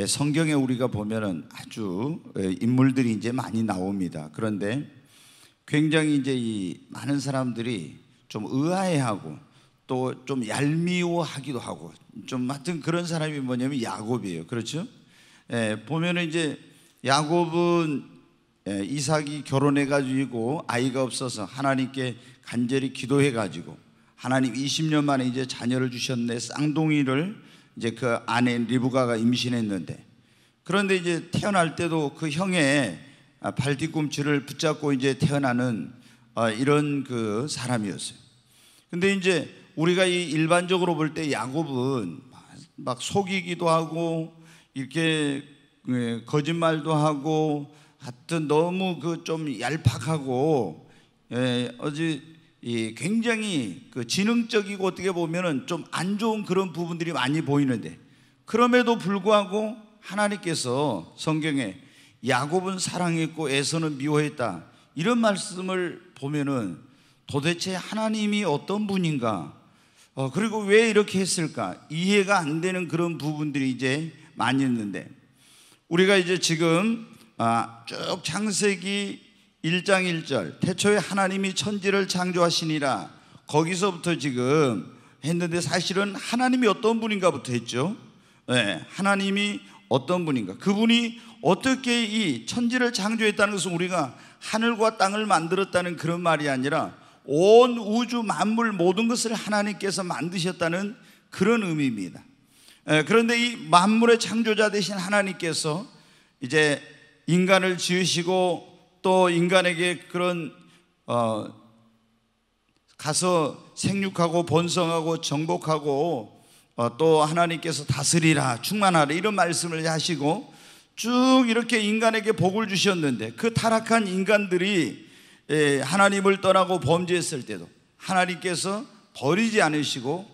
예, 성경에 우리가 보면은 아주 예, 인물들이 이제 많이 나옵니다. 그런데 굉장히 이제 이 많은 사람들이 좀 의아해하고 또 좀 얄미워하기도 하고 좀 하여튼 그런 사람이 뭐냐면 야곱이에요. 그렇죠? 예, 보면은 이제 야곱은 예, 이삭이 결혼해 가지고 아이가 없어서 하나님께 간절히 기도해 가지고 하나님 20년 만에 이제 자녀를 주셨네 쌍둥이를 이제 그 아내 리브가가 임신했는데 그런데 이제 태어날 때도 그 형의 아, 발 뒤꿈치를 붙잡고 이제 태어나는 아, 이런 그 사람이었어요. 근데 이제 우리가 이 일반적으로 볼 때 야곱은 막 속이기도 하고 이렇게 예, 거짓말도 하고 하여튼 너무 그 좀 얄팍하고 예, 어제 이 굉장히 그 지능적이고 어떻게 보면은 좀 안 좋은 그런 부분들이 많이 보이는데 그럼에도 불구하고 하나님께서 성경에 야곱은 사랑했고 에서는 미워했다 이런 말씀을 보면은 도대체 하나님이 어떤 분인가 어, 그리고 왜 이렇게 했을까 이해가 안 되는 그런 부분들이 이제 많이 있는데 우리가 이제 지금 아, 쭉 창세기 1장 1절 태초에 하나님이 천지를 창조하시니라 거기서부터 지금 했는데 사실은 하나님이 어떤 분인가부터 했죠. 네, 하나님이 어떤 분인가. 그분이 어떻게 이 천지를 창조했다는 것은 우리가 하늘과 땅을 만들었다는 그런 말이 아니라 온 우주 만물 모든 것을 하나님께서 만드셨다는 그런 의미입니다. 네, 그런데 이 만물의 창조자 되신 하나님께서 이제 인간을 지으시고 또 인간에게 그런 어, 가서 생육하고 번성하고 정복하고 어, 또 하나님께서 다스리라 충만하라 이런 말씀을 하시고 쭉 이렇게 인간에게 복을 주셨는데 그 타락한 인간들이 예, 하나님을 떠나고 범죄했을 때도 하나님께서 버리지 않으시고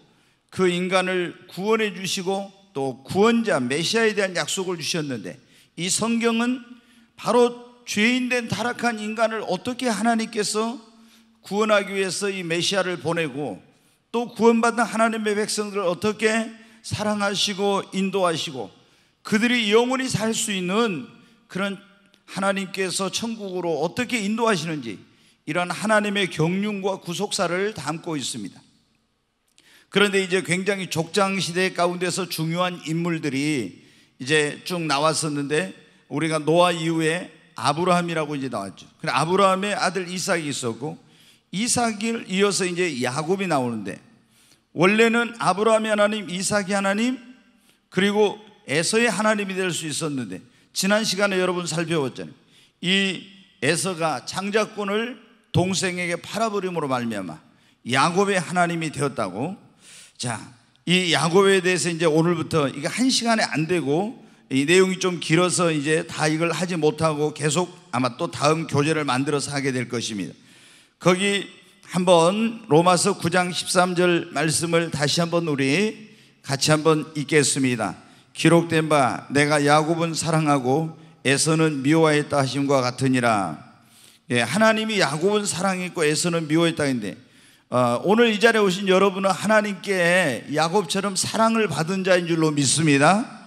그 인간을 구원해 주시고 또 구원자 메시아에 대한 약속을 주셨는데 이 성경은 바로 죄인된 타락한 인간을 어떻게 하나님께서 구원하기 위해서 이 메시아를 보내고 또 구원받은 하나님의 백성들을 어떻게 사랑하시고 인도하시고 그들이 영원히 살 수 있는 그런 하나님께서 천국으로 어떻게 인도하시는지 이런 하나님의 경륜과 구속사를 담고 있습니다. 그런데 이제 굉장히 족장 시대 가운데서 중요한 인물들이 이제 쭉 나왔었는데 우리가 노아 이후에 아브라함이라고 이제 나왔죠. 그 아브라함의 아들 이삭이 있었고 이삭을 이어서 이제 야곱이 나오는데 원래는 아브라함의 하나님, 이삭이 하나님, 그리고 에서의 하나님이 될 수 있었는데 지난 시간에 여러분 살펴봤잖아요. 이 에서가 창작권을 동생에게 팔아버림으로 말미암아 야곱의 하나님이 되었다고. 자, 이 야곱에 대해서 이제 오늘부터 이게 한 시간에 안 되고 이 내용이 좀 길어서 이제 다 이걸 하지 못하고 계속 아마 또 다음 교재를 만들어서 하게 될 것입니다. 거기 한번 로마서 9장 13절 말씀을 다시 한번 우리 같이 한번 읽겠습니다. 기록된 바 내가 야곱은 사랑하고 에서는 미워했다 하심과 같으니라. 예, 하나님이 야곱은 사랑했고 에서는 미워했다인데 어, 오늘 이 자리에 오신 여러분은 하나님께 야곱처럼 사랑을 받은 자인 줄로 믿습니다.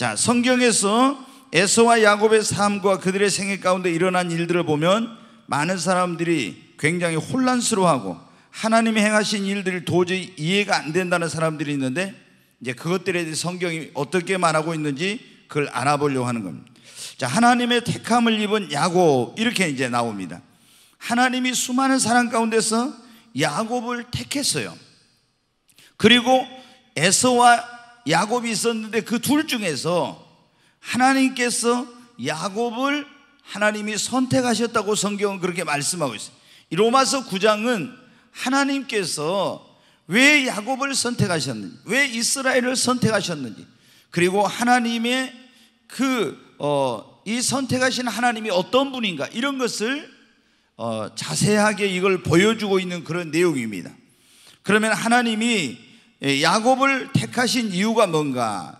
자, 성경에서 에서와 야곱의 삶과 그들의 생애 가운데 일어난 일들을 보면 많은 사람들이 굉장히 혼란스러워하고 하나님이 행하신 일들을 도저히 이해가 안 된다는 사람들이 있는데 이제 그것들에 대해 성경이 어떻게 말하고 있는지 그걸 알아보려고 하는 겁니다. 자, 하나님의 택함을 입은 야곱 이렇게 이제 나옵니다. 하나님이 수많은 사람 가운데서 야곱을 택했어요. 그리고 에서와 야곱이 있었는데 그 둘 중에서 하나님께서 야곱을 하나님이 선택하셨다고 성경은 그렇게 말씀하고 있어요. 로마서 9장은 하나님께서 왜 야곱을 선택하셨는지, 왜 이스라엘을 선택하셨는지, 그리고 하나님의 그, 어, 이 선택하신 하나님이 어떤 분인가, 이런 것을, 어, 자세하게 이걸 보여주고 있는 그런 내용입니다. 그러면 하나님이 예, 야곱을 택하신 이유가 뭔가?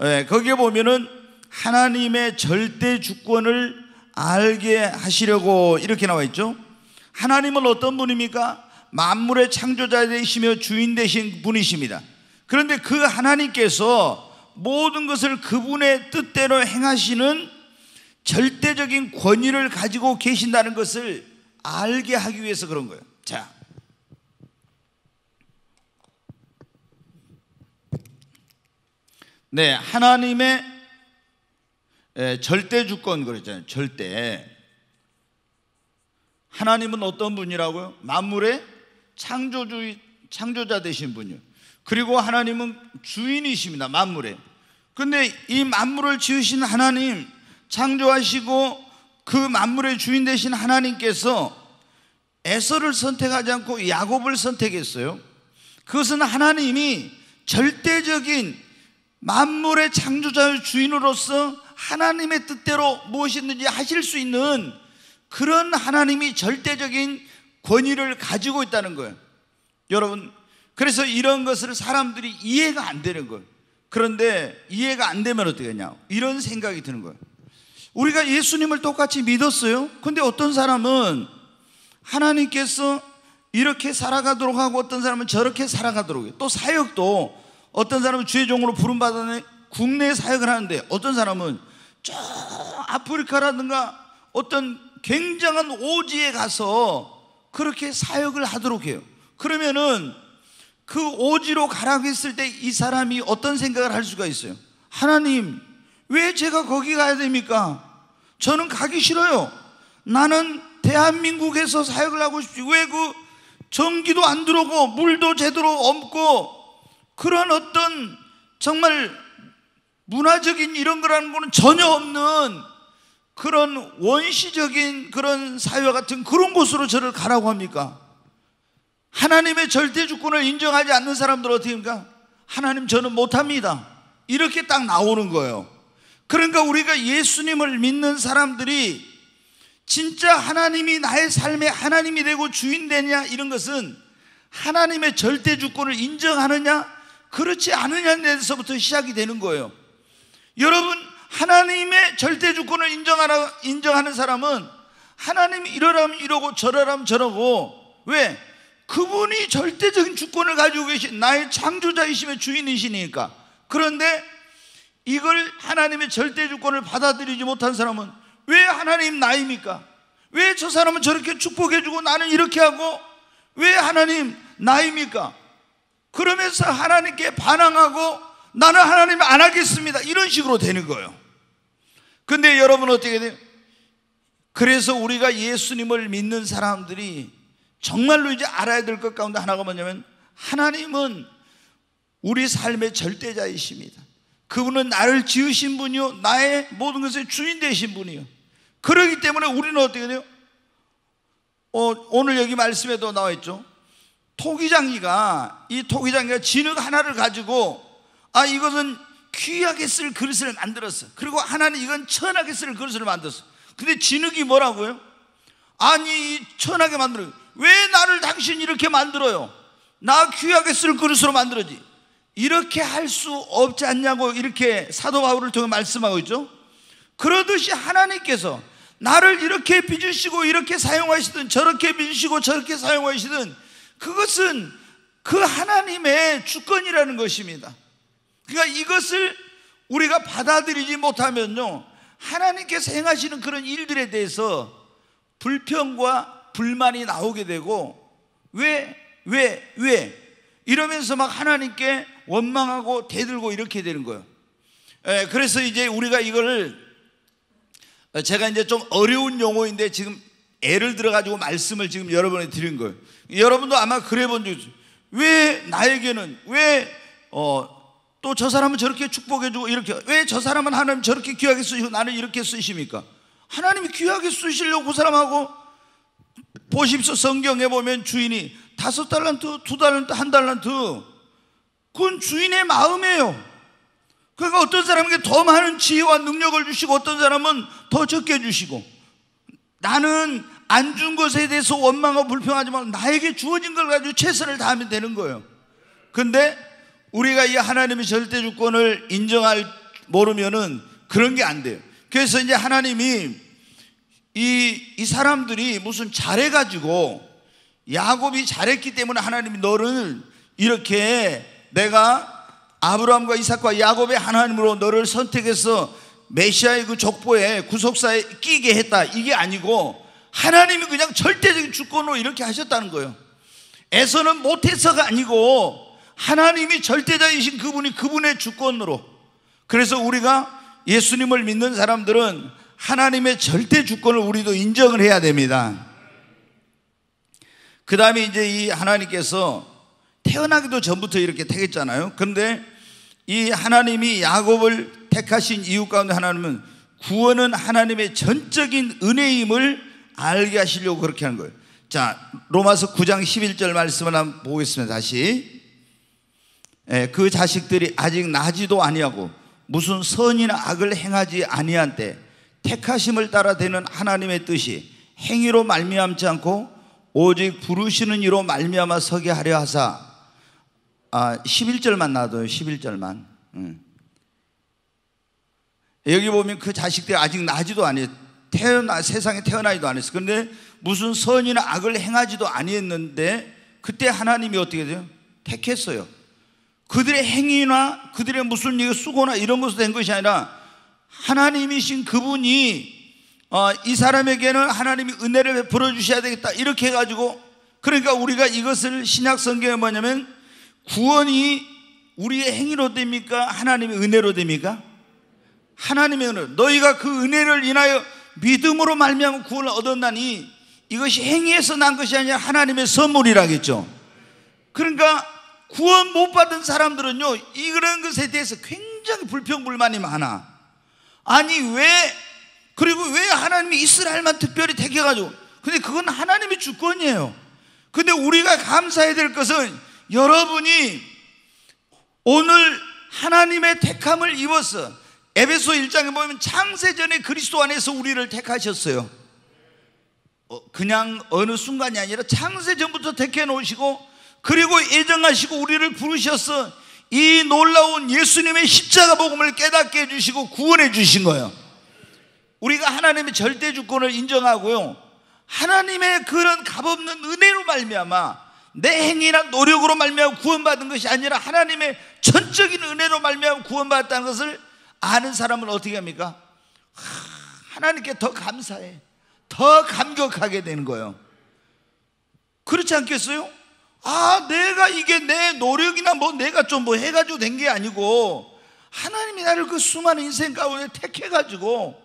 예, 거기에 보면은 하나님의 절대 주권을 알게 하시려고 이렇게 나와 있죠. 하나님은 어떤 분입니까? 만물의 창조자 되시며 주인 되신 분이십니다. 그런데 그 하나님께서 모든 것을 그분의 뜻대로 행하시는 절대적인 권위를 가지고 계신다는 것을 알게 하기 위해서 그런 거예요. 자, 네, 하나님의 절대 주권 그랬잖아요. 절대. 하나님은 어떤 분이라고요? 만물의 창조주 창조자 되신 분이요. 그리고 하나님은 주인이십니다. 만물의. 근데 이 만물을 지으신 하나님 창조하시고 그 만물의 주인 되신 하나님께서 에서를 선택하지 않고 야곱을 선택했어요. 그것은 하나님이 절대적인 만물의 창조자의 주인으로서 하나님의 뜻대로 무엇이든지 하실 수 있는 그런 하나님이 절대적인 권위를 가지고 있다는 거예요. 여러분, 그래서 이런 것을 사람들이 이해가 안 되는 거예요. 그런데 이해가 안 되면 어떻게 냐 이런 생각이 드는 거예요. 우리가 예수님을 똑같이 믿었어요. 근데 어떤 사람은 하나님께서 이렇게 살아가도록 하고 어떤 사람은 저렇게 살아가도록 해요. 또 사역도 어떤 사람은 주의 종으로 부름받은 국내 사역을 하는데 어떤 사람은 저 아프리카라든가 어떤 굉장한 오지에 가서 그렇게 사역을 하도록 해요. 그러면은 그 오지로 가라고 했을 때 이 사람이 어떤 생각을 할 수가 있어요. 하나님, 왜 제가 거기 가야 됩니까? 저는 가기 싫어요. 나는 대한민국에서 사역을 하고 싶지. 왜 그 전기도 안 들어오고 물도 제대로 없고 그런 어떤 정말 문화적인 이런 거라는 거는 전혀 없는 그런 원시적인 그런 사회와 같은 그런 곳으로 저를 가라고 합니까? 하나님의 절대 주권을 인정하지 않는 사람들 어떻게 합니까? 하나님 저는 못합니다. 이렇게 딱 나오는 거예요. 그러니까 우리가 예수님을 믿는 사람들이 진짜 하나님이 나의 삶의 하나님이 되고 주인 되냐 이런 것은 하나님의 절대 주권을 인정하느냐 그렇지 않으냐는데서부터 시작이 되는 거예요. 여러분, 하나님의 절대 주권을 인정하라, 인정하는 사람은 하나님 이러라면 이러고 저러라면 저러고 왜? 그분이 절대적인 주권을 가지고 계신 나의 창조자이시며 주인이시니까 그런데 이걸 하나님의 절대 주권을 받아들이지 못한 사람은 왜 하나님 나입니까? 왜 저 사람은 저렇게 축복해주고 나는 이렇게 하고 왜 하나님 나입니까? 그러면서 하나님께 반항하고 나는 하나님 안 하겠습니다. 이런 식으로 되는 거예요. 근데 여러분 어떻게 돼요? 그래서 우리가 예수님을 믿는 사람들이 정말로 이제 알아야 될 것 가운데 하나가 뭐냐면 하나님은 우리 삶의 절대자이십니다. 그분은 나를 지으신 분이요. 나의 모든 것의 주인 되신 분이요. 그러기 때문에 우리는 어떻게 돼요? 어, 오늘 여기 말씀에도 나와 있죠. 토기장이가 이 토기장이가 진흙 하나를 가지고 아 이것은 귀하게 쓸 그릇을 만들었어. 그리고 하나는 이건 천하게 쓸 그릇을 만들었어. 근데 진흙이 뭐라고요? 아니 천하게 만들어. 요왜 나를 당신 이렇게 만들어요? 나 귀하게 쓸 그릇으로 만들어지. 이렇게 할 수 없지 않냐고 이렇게 사도 바울을 통해 말씀하고 있죠. 그러듯이 하나님께서 나를 이렇게 빚으시고 이렇게 사용하시든 저렇게 빚으시고 저렇게 사용하시든 그것은 그 하나님의 주권이라는 것입니다. 그러니까 이것을 우리가 받아들이지 못하면요. 하나님께서 행하시는 그런 일들에 대해서 불평과 불만이 나오게 되고 왜, 왜, 왜 이러면서 막 하나님께 원망하고 대들고 이렇게 되는 거예요. 에, 예, 그래서 이제 우리가 이걸 제가 이제 좀 어려운 용어인데 지금 애를 들어가지고 말씀을 지금 여러분에 드린 거예요. 여러분도 아마 그래 본 적이 왜 나에게는 왜 어, 또 저 사람은 저렇게 축복해주고 이렇게 왜 저 사람은 하나님 저렇게 귀하게 쓰시고 나는 이렇게 쓰십니까? 하나님이 귀하게 쓰시려고 그 사람하고 보십시오 성경에 보면 주인이 다섯 달란트, 두 달란트, 한 달란트 그건 주인의 마음이에요 그러니까 어떤 사람에게 더 많은 지혜와 능력을 주시고 어떤 사람은 더 적게 주시고 나는 안준 것에 대해서 원망하고 불평하지 말고 나에게 주어진 걸 가지고 최선을 다하면 되는 거예요. 근데 우리가 이 하나님의 절대 주권을 인정할 모르면은 그런 게 안 돼요. 그래서 이제 하나님이 이, 이 사람들이 무슨 잘해가지고 야곱이 잘했기 때문에 하나님이 너를 이렇게 내가 아브라함과 이삭과 야곱의 하나님으로 너를 선택해서 메시아의 그 족보에 구속사에 끼게 했다. 이게 아니고 하나님이 그냥 절대적인 주권으로 이렇게 하셨다는 거예요. 에서는 못해서가 아니고 하나님이 절대자이신 그분이 그분의 주권으로. 그래서 우리가 예수님을 믿는 사람들은 하나님의 절대 주권을 우리도 인정을 해야 됩니다. 그 다음에 이제 이 하나님께서 태어나기도 전부터 이렇게 택했잖아요. 근데 이 하나님이 야곱을 택하신 이유 가운데 하나님은 구원은 하나님의 전적인 은혜임을 알게 하시려고 그렇게 하는 거예요. 자, 로마서 9장 11절 말씀을 한번 보겠습니다. 다시. 예, 그 자식들이 아직 나지도 아니하고 무슨 선이나 악을 행하지 아니한 때 택하심을 따라 되는 하나님의 뜻이 행위로 말미암지 않고 오직 부르시는 이로 말미암아 서게 하려 하사 아, 11절만 놔둬요. 11절만. 음. 여기 보면 그 자식들이 아직 나지도 아니에요. 태어나 세상에 태어나지도 않았어 그런데 무슨 선이나 악을 행하지도 아니했는데 그때 하나님이 어떻게 돼요? 택했어요. 그들의 행위나 그들의 무슨 얘 수고나 이런 것으로 된 것이 아니라 하나님이신 그분이 어, 이 사람에게는 하나님이 은혜를 베풀어 주셔야 되겠다 이렇게 해가지고 그러니까 우리가 이것을 신약 성경에 뭐냐면 구원이 우리의 행위로 됩니까? 하나님의 은혜로 됩니까? 하나님의 은혜. 너희가 그 은혜를 인하여 믿음으로 말미암아 구원을 얻었나니 이것이 행위에서 난 것이 아니라 하나님의 선물이라겠죠. 그러니까 구원 못 받은 사람들은요, 이런 것에 대해서 굉장히 불평불만이 많아. 아니, 왜, 그리고 왜 하나님이 이스라엘만 특별히 택해가지고. 근데 그건 하나님의 주권이에요. 근데 우리가 감사해야 될 것은 여러분이 오늘 하나님의 택함을 입었어. 에베소 1장에 보면 창세전에 그리스도 안에서 우리를 택하셨어요. 어, 그냥 어느 순간이 아니라 창세전부터 택해 놓으시고 그리고 예정하시고 우리를 부르셔서 이 놀라운 예수님의 십자가 복음을 깨닫게 해주시고 구원해 주신 거예요. 우리가 하나님의 절대 주권을 인정하고요. 하나님의 그런 값없는 은혜로 말미암아 내 행위나 노력으로 말미암아 구원받은 것이 아니라 하나님의 전적인 은혜로 말미암아 구원받았다는 것을 아는 사람은 어떻게 합니까? 하나님께 더 감사해. 더 감격하게 되는 거예요. 그렇지 않겠어요? 아, 내가 이게 내 노력이나 뭐 내가 좀 뭐 해가지고 된 게 아니고 하나님이 나를 그 수많은 인생 가운데 택해가지고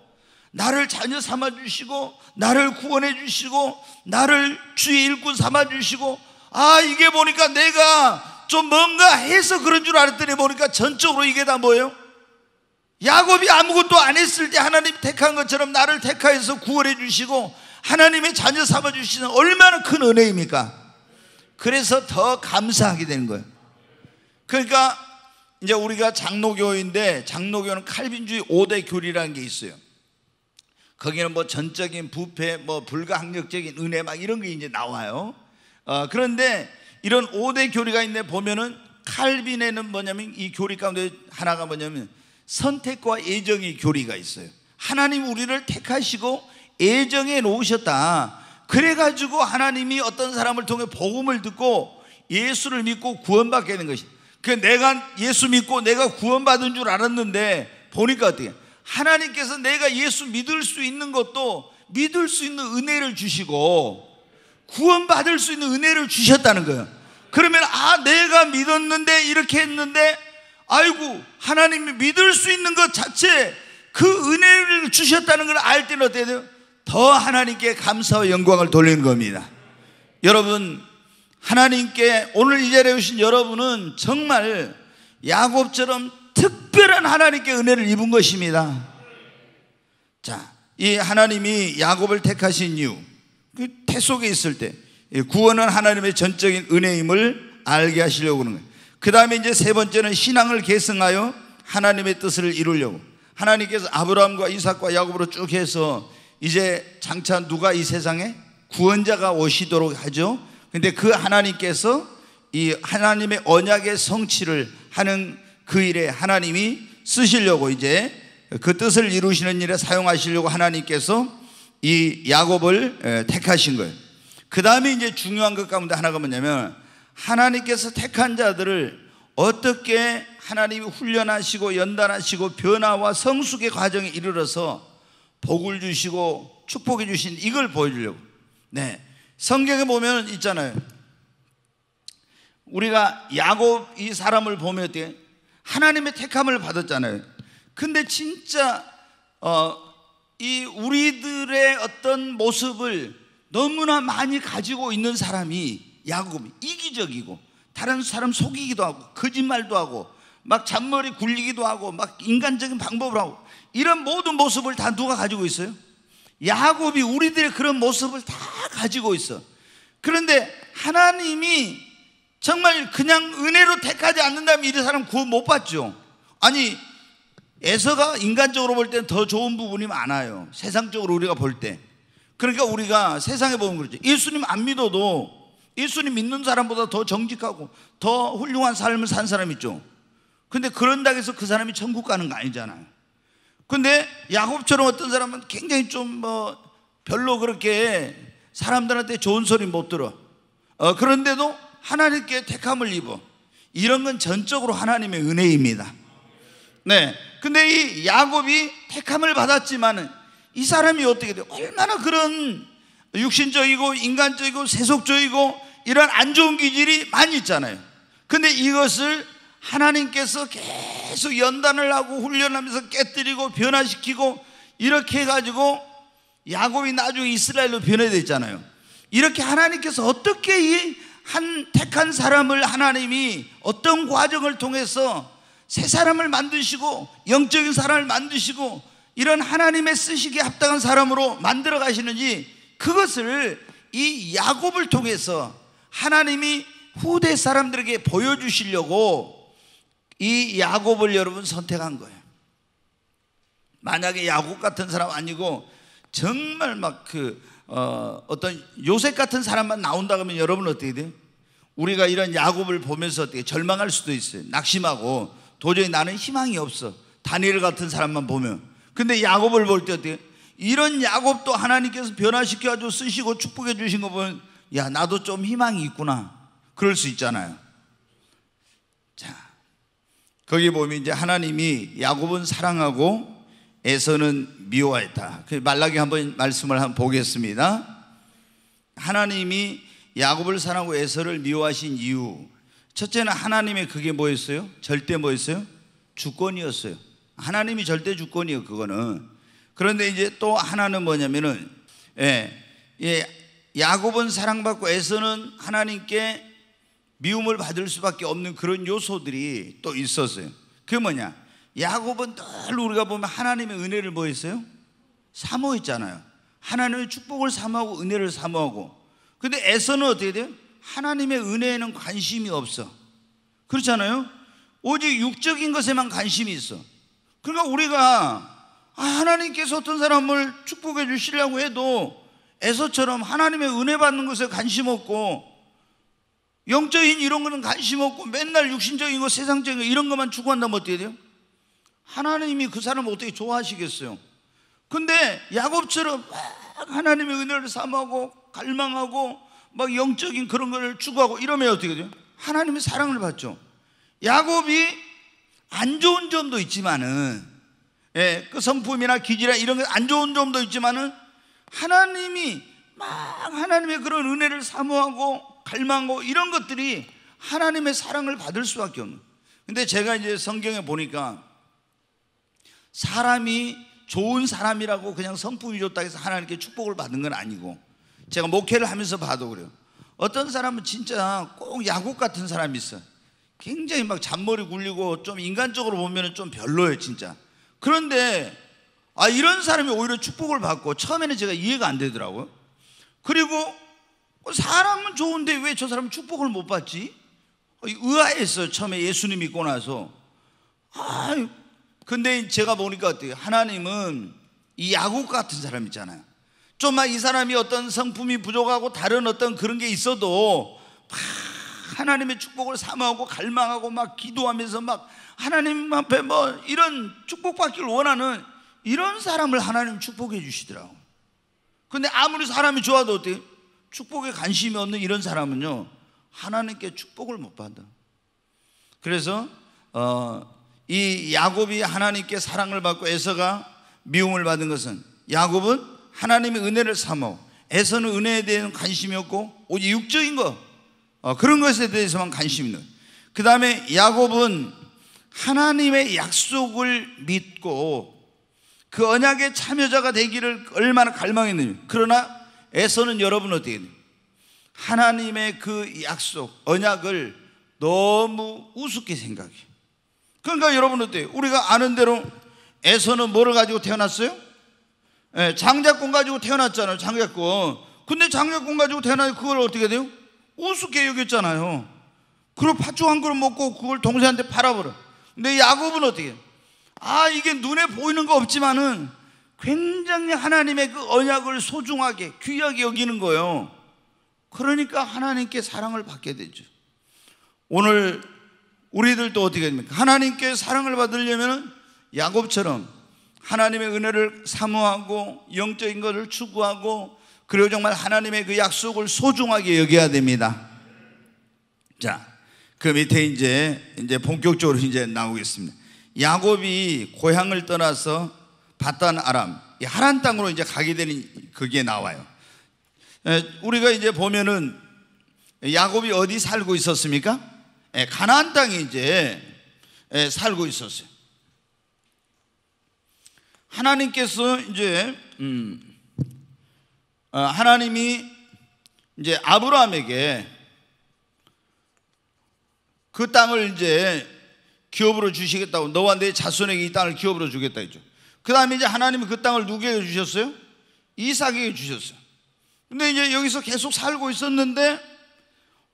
나를 자녀 삼아주시고 나를 구원해주시고 나를 주의 일꾼 삼아주시고 아, 이게 보니까 내가 좀 뭔가 해서 그런 줄 알았더니 보니까 전적으로 이게 다 뭐예요? 야곱이 아무것도 안 했을 때 하나님 택한 것처럼 나를 택하여서 구원해 주시고 하나님의 자녀 삼아 주시는 얼마나 큰 은혜입니까? 그래서 더 감사하게 되는 거예요. 그러니까 이제 우리가 장로교인데 장로교는 칼빈주의 5대 교리라는 게 있어요. 거기는 뭐 전적인 부패, 뭐 불가항력적인 은혜 막 이런 게 이제 나와요. 어, 그런데 이런 5대 교리가 있는데 보면은 칼빈에는 뭐냐면 이 교리 가운데 하나가 뭐냐면 선택과 예정의 교리가 있어요. 하나님 우리를 택하시고 예정해 놓으셨다. 그래가지고 하나님이 어떤 사람을 통해 복음을 듣고 예수를 믿고 구원받게 되 것이. 그 내가 예수 믿고 내가 구원받은 줄 알았는데 보니까 어떻게? 하나님께서 내가 예수 믿을 수 있는 것도 믿을 수 있는 은혜를 주시고 구원받을 수 있는 은혜를 주셨다는 거예요. 그러면 아 내가 믿었는데 이렇게 했는데 아이고 하나님이 믿을 수 있는 것 자체에 그 은혜를 주셨다는 걸 알 때는 어때야 돼요? 더 하나님께 감사와 영광을 돌리는 겁니다 여러분 하나님께 오늘 이 자리에 오신 여러분은 정말 야곱처럼 특별한 하나님께 은혜를 입은 것입니다 자, 이 하나님이 야곱을 택하신 이유 그태 속에 있을 때 구원은 하나님의 전적인 은혜임을 알게 하시려고 하는 거예요 그 다음에 이제 세 번째는 신앙을 계승하여 하나님의 뜻을 이루려고 하나님께서 아브라함과 이삭과 야곱으로 쭉 해서 이제 장차 누가 이 세상에 구원자가 오시도록 하죠. 근데 그 하나님께서 이 하나님의 언약의 성취를 하는 그 일에 하나님이 쓰시려고 이제 그 뜻을 이루시는 일에 사용하시려고 하나님께서 이 야곱을 택하신 거예요. 그 다음에 이제 중요한 것 가운데 하나가 뭐냐면 하나님께서 택한 자들을 어떻게 하나님이 훈련하시고 연단하시고 변화와 성숙의 과정에 이르러서 복을 주시고 축복해 주신 이걸 보여주려고. 네. 성경에 보면 있잖아요. 우리가 야곱 이 사람을 보면 어때? 하나님의 택함을 받았잖아요. 근데 진짜 어, 이 우리들의 어떤 모습을 너무나 많이 가지고 있는 사람이 야곱 이기적이고 다른 사람 속이기도 하고 거짓말도 하고 막 잔머리 굴리기도 하고 막 인간적인 방법을 하고 이런 모든 모습을 다 누가 가지고 있어요? 야곱이 우리들의 그런 모습을 다 가지고 있어. 그런데 하나님이 정말 그냥 은혜로 택하지 않는다면 이 사람 구원 못 받죠. 아니 에서가 인간적으로 볼 때는 더 좋은 부분이 많아요. 세상적으로 우리가 볼 때. 그러니까 우리가 세상에 보면 그렇죠. 예수님 안 믿어도 예수님 믿는 사람보다 더 정직하고 더 훌륭한 삶을 산 사람 있죠. 근데 그런다고 해서 그 사람이 천국 가는 거 아니잖아요. 근데 야곱처럼 어떤 사람은 굉장히 좀 뭐 별로 그렇게 사람들한테 좋은 소리 못 들어. 어, 그런데도 하나님께 택함을 입어. 이런 건 전적으로 하나님의 은혜입니다. 네. 근데 이 야곱이 택함을 받았지만은 이 사람이 어떻게 돼? 얼마나 그런 육신적이고 인간적이고 세속적이고 이런 안 좋은 기질이 많이 있잖아요. 근데 이것을 하나님께서 계속 연단을 하고 훈련하면서 깨뜨리고 변화시키고 이렇게 해가지고 야곱이 나중에 이스라엘로 변화됐잖아요. 이렇게 하나님께서 어떻게 이 한 택한 사람을 하나님이 어떤 과정을 통해서 새 사람을 만드시고 영적인 사람을 만드시고 이런 하나님의 쓰시기에 합당한 사람으로 만들어 가시는지 그것을 이 야곱을 통해서 하나님이 후대 사람들에게 보여주시려고 이 야곱을 여러분 선택한 거예요. 만약에 야곱 같은 사람 아니고 정말 막 그 어, 어떤 요셉 같은 사람만 나온다 그러면 여러분 어떻게 돼요? 우리가 이런 야곱을 보면서 어떻게 절망할 수도 있어요. 낙심하고 도저히 나는 희망이 없어. 다니엘 같은 사람만 보면. 근데 야곱을 볼 때 어떻게 이런 야곱도 하나님께서 변화시켜 가지고 쓰시고 축복해 주신 거 보면 야 나도 좀 희망이 있구나 그럴 수 있잖아요. 자 거기 보면 이제 하나님이 야곱은 사랑하고 에서는 미워했다. 그 말라기 한번 말씀을 한번 보겠습니다. 하나님이 야곱을 사랑하고 에서를 미워하신 이유 첫째는 하나님의 그게 뭐였어요? 절대 뭐였어요? 주권이었어요. 하나님이 절대 주권이에요. 그거는 그런데 이제 또 하나는 뭐냐면은 예, 예, 야곱은 사랑받고 에서는 하나님께 미움을 받을 수밖에 없는 그런 요소들이 또 있었어요. 그게 뭐냐? 야곱은 늘 우리가 보면 하나님의 은혜를 뭐 했어요? 사모했잖아요. 하나님의 축복을 사모하고 은혜를 사모하고. 근데 에서는 어떻게 돼요? 하나님의 은혜에는 관심이 없어. 그렇잖아요? 오직 육적인 것에만 관심이 있어. 그러니까 우리가 아, 하나님께서 어떤 사람을 축복해 주시려고 해도 에서처럼 하나님의 은혜 받는 것에 관심 없고 영적인 이런 거는 관심 없고 맨날 육신적인 거 세상적인 거 이런 것만 추구한다면 어떻게 돼요? 하나님이 그 사람을 어떻게 좋아하시겠어요? 근데 야곱처럼 막 하나님의 은혜를 삼하고 갈망하고 막 영적인 그런 걸 추구하고 이러면 어떻게 돼요? 하나님의 사랑을 받죠. 야곱이 안 좋은 점도 있지만은 예, 그 성품이나 기질이나 이런 안 좋은 점도 있지만은 하나님이 막 하나님의 그런 은혜를 사모하고 갈망하고 이런 것들이 하나님의 사랑을 받을 수밖에 없는. 근데 제가 이제 성경에 보니까 사람이 좋은 사람이라고 그냥 성품이 좋다 해서 하나님께 축복을 받은 건 아니고 제가 목회를 하면서 봐도 그래요. 어떤 사람은 진짜 꼭 야곱 같은 사람이 있어. 굉장히 막 잔머리 굴리고 좀 인간적으로 보면 좀 별로예요, 진짜. 그런데 아 이런 사람이 오히려 축복을 받고 처음에는 제가 이해가 안 되더라고요. 그리고 그 사람은 좋은데 왜 저사람 축복을 못 받지? 의아했어 처음에 예수님 믿고 나서. 아, 근데 제가 보니까 어때요? 하나님은 이 야곱 같은 사람 있잖아요. 좀만 이 사람이 어떤 성품이 부족하고 다른 어떤 그런 게 있어도 막 하나님의 축복을 사모하고 갈망하고 막 기도하면서 막 하나님 앞에 뭐 이런 축복받기를 원하는 이런 사람을 하나님 축복해 주시더라고. 근데 아무리 사람이 좋아도 어때? 축복에 관심이 없는 이런 사람은요 하나님께 축복을 못 받아. 그래서 어, 이 야곱이 하나님께 사랑을 받고 에서가 미움을 받은 것은 야곱은 하나님의 은혜를 삼아 에서는 은혜에 대한 관심이 없고 오직 육적인 것 어, 그런 것에 대해서만 관심 있는. 그 다음에 야곱은 하나님의 약속을 믿고 그 언약의 참여자가 되기를 얼마나 갈망했느냐. 그러나 에서는 여러분 어떻게 해요? 하나님의 그 약속, 언약을 너무 우습게 생각해 그러니까 여러분 어때요? 우리가 아는 대로 에서는 뭐를 가지고 태어났어요? 예, 장작권 가지고 태어났잖아요. 장작권. 근데 장작권 가지고 태어나서 그걸 어떻게 돼요? 우수개혁이었잖아요 그걸 팥죽 한 그릇 먹고 그걸 동생한테 팔아버려. 근데 야곱은 어떻게? 아, 이게 눈에 보이는 거 없지만은 굉장히 하나님의 그 언약을 소중하게 귀하게 여기는 거예요. 그러니까 하나님께 사랑을 받게 되죠. 오늘 우리들도 어떻게 됩니까? 하나님께 사랑을 받으려면 야곱처럼 하나님의 은혜를 사모하고 영적인 것을 추구하고 그리고 정말 하나님의 그 약속을 소중하게 여겨야 됩니다. 자, 그 밑에 이제 이제 본격적으로 이제 나오겠습니다. 야곱이 고향을 떠나서 바단 아람, 하란 땅으로 이제 가게 되는 그게 나와요. 우리가 이제 보면은 야곱이 어디 살고 있었습니까? 가나안 땅에 이제 살고 있었어요. 하나님께서 이제 음, 어, 하나님이 이제 아브라함에게 그 땅을 이제 기업으로 주시겠다고 너와 내 자손에게 이 땅을 기업으로 주겠다 했죠. 그 다음에 이제 하나님이 그 땅을 누구에게 주셨어요? 이삭에게 주셨어요. 근데 이제 여기서 계속 살고 있었는데,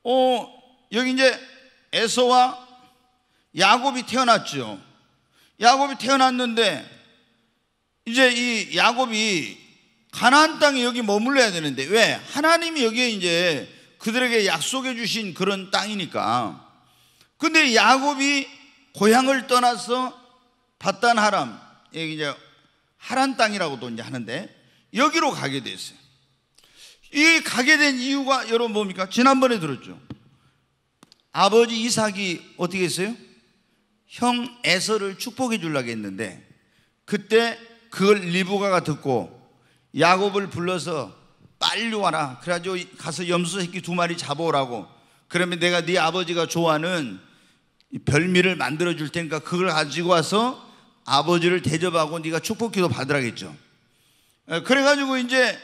어, 여기 이제 에서와 야곱이 태어났죠. 야곱이 태어났는데, 이제 이 야곱이 가나안 땅에 여기 머물러야 되는데 왜? 하나님이 여기에 이제 그들에게 약속해 주신 그런 땅이니까. 근데 야곱이 고향을 떠나서 바단 하람, 여기 이제 하란 땅이라고도 이제 하는데 여기로 가게 됐어요. 이 가게 된 이유가 여러분 뭡니까? 지난번에 들었죠. 아버지 이삭이 어떻게 했어요? 형 에서를 축복해 주려고 했는데 그때 그걸 리브가가 듣고 야곱을 불러서 빨리 와라. 그래가지고 가서 염소 새끼 두 마리 잡아오라고. 그러면 내가 네 아버지가 좋아하는 별미를 만들어 줄 테니까 그걸 가지고 와서 아버지를 대접하고 네가 축복기도 받으라겠죠. 그래가지고 이제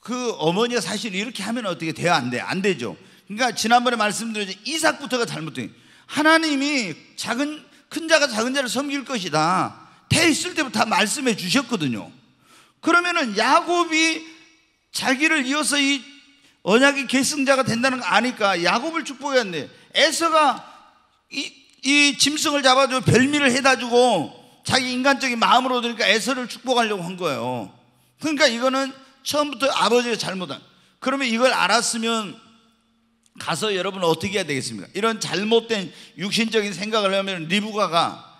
그 어머니가 사실 이렇게 하면 어떻게 돼야안 돼. 안 되죠. 그러니까 지난번에 말씀드렸죠. 이삭부터가 잘못된 하나님이 작은 큰 자가 작은 자를 섬길 것이다. 태 있을 때부터 다 말씀해 주셨거든요. 그러면은 야곱이 자기를 이어서 이 언약의 계승자가 된다는 거 아니까 야곱을 축복했네. 에서가 이, 이 짐승을 잡아주고 별미를 해다 주고 자기 인간적인 마음으로 드니까 에서를 축복하려고 한 거예요. 그러니까 이거는 처음부터 아버지가 잘못한. 그러면 이걸 알았으면 가서 여러분 어떻게 해야 되겠습니까? 이런 잘못된 육신적인 생각을 하면 리브가가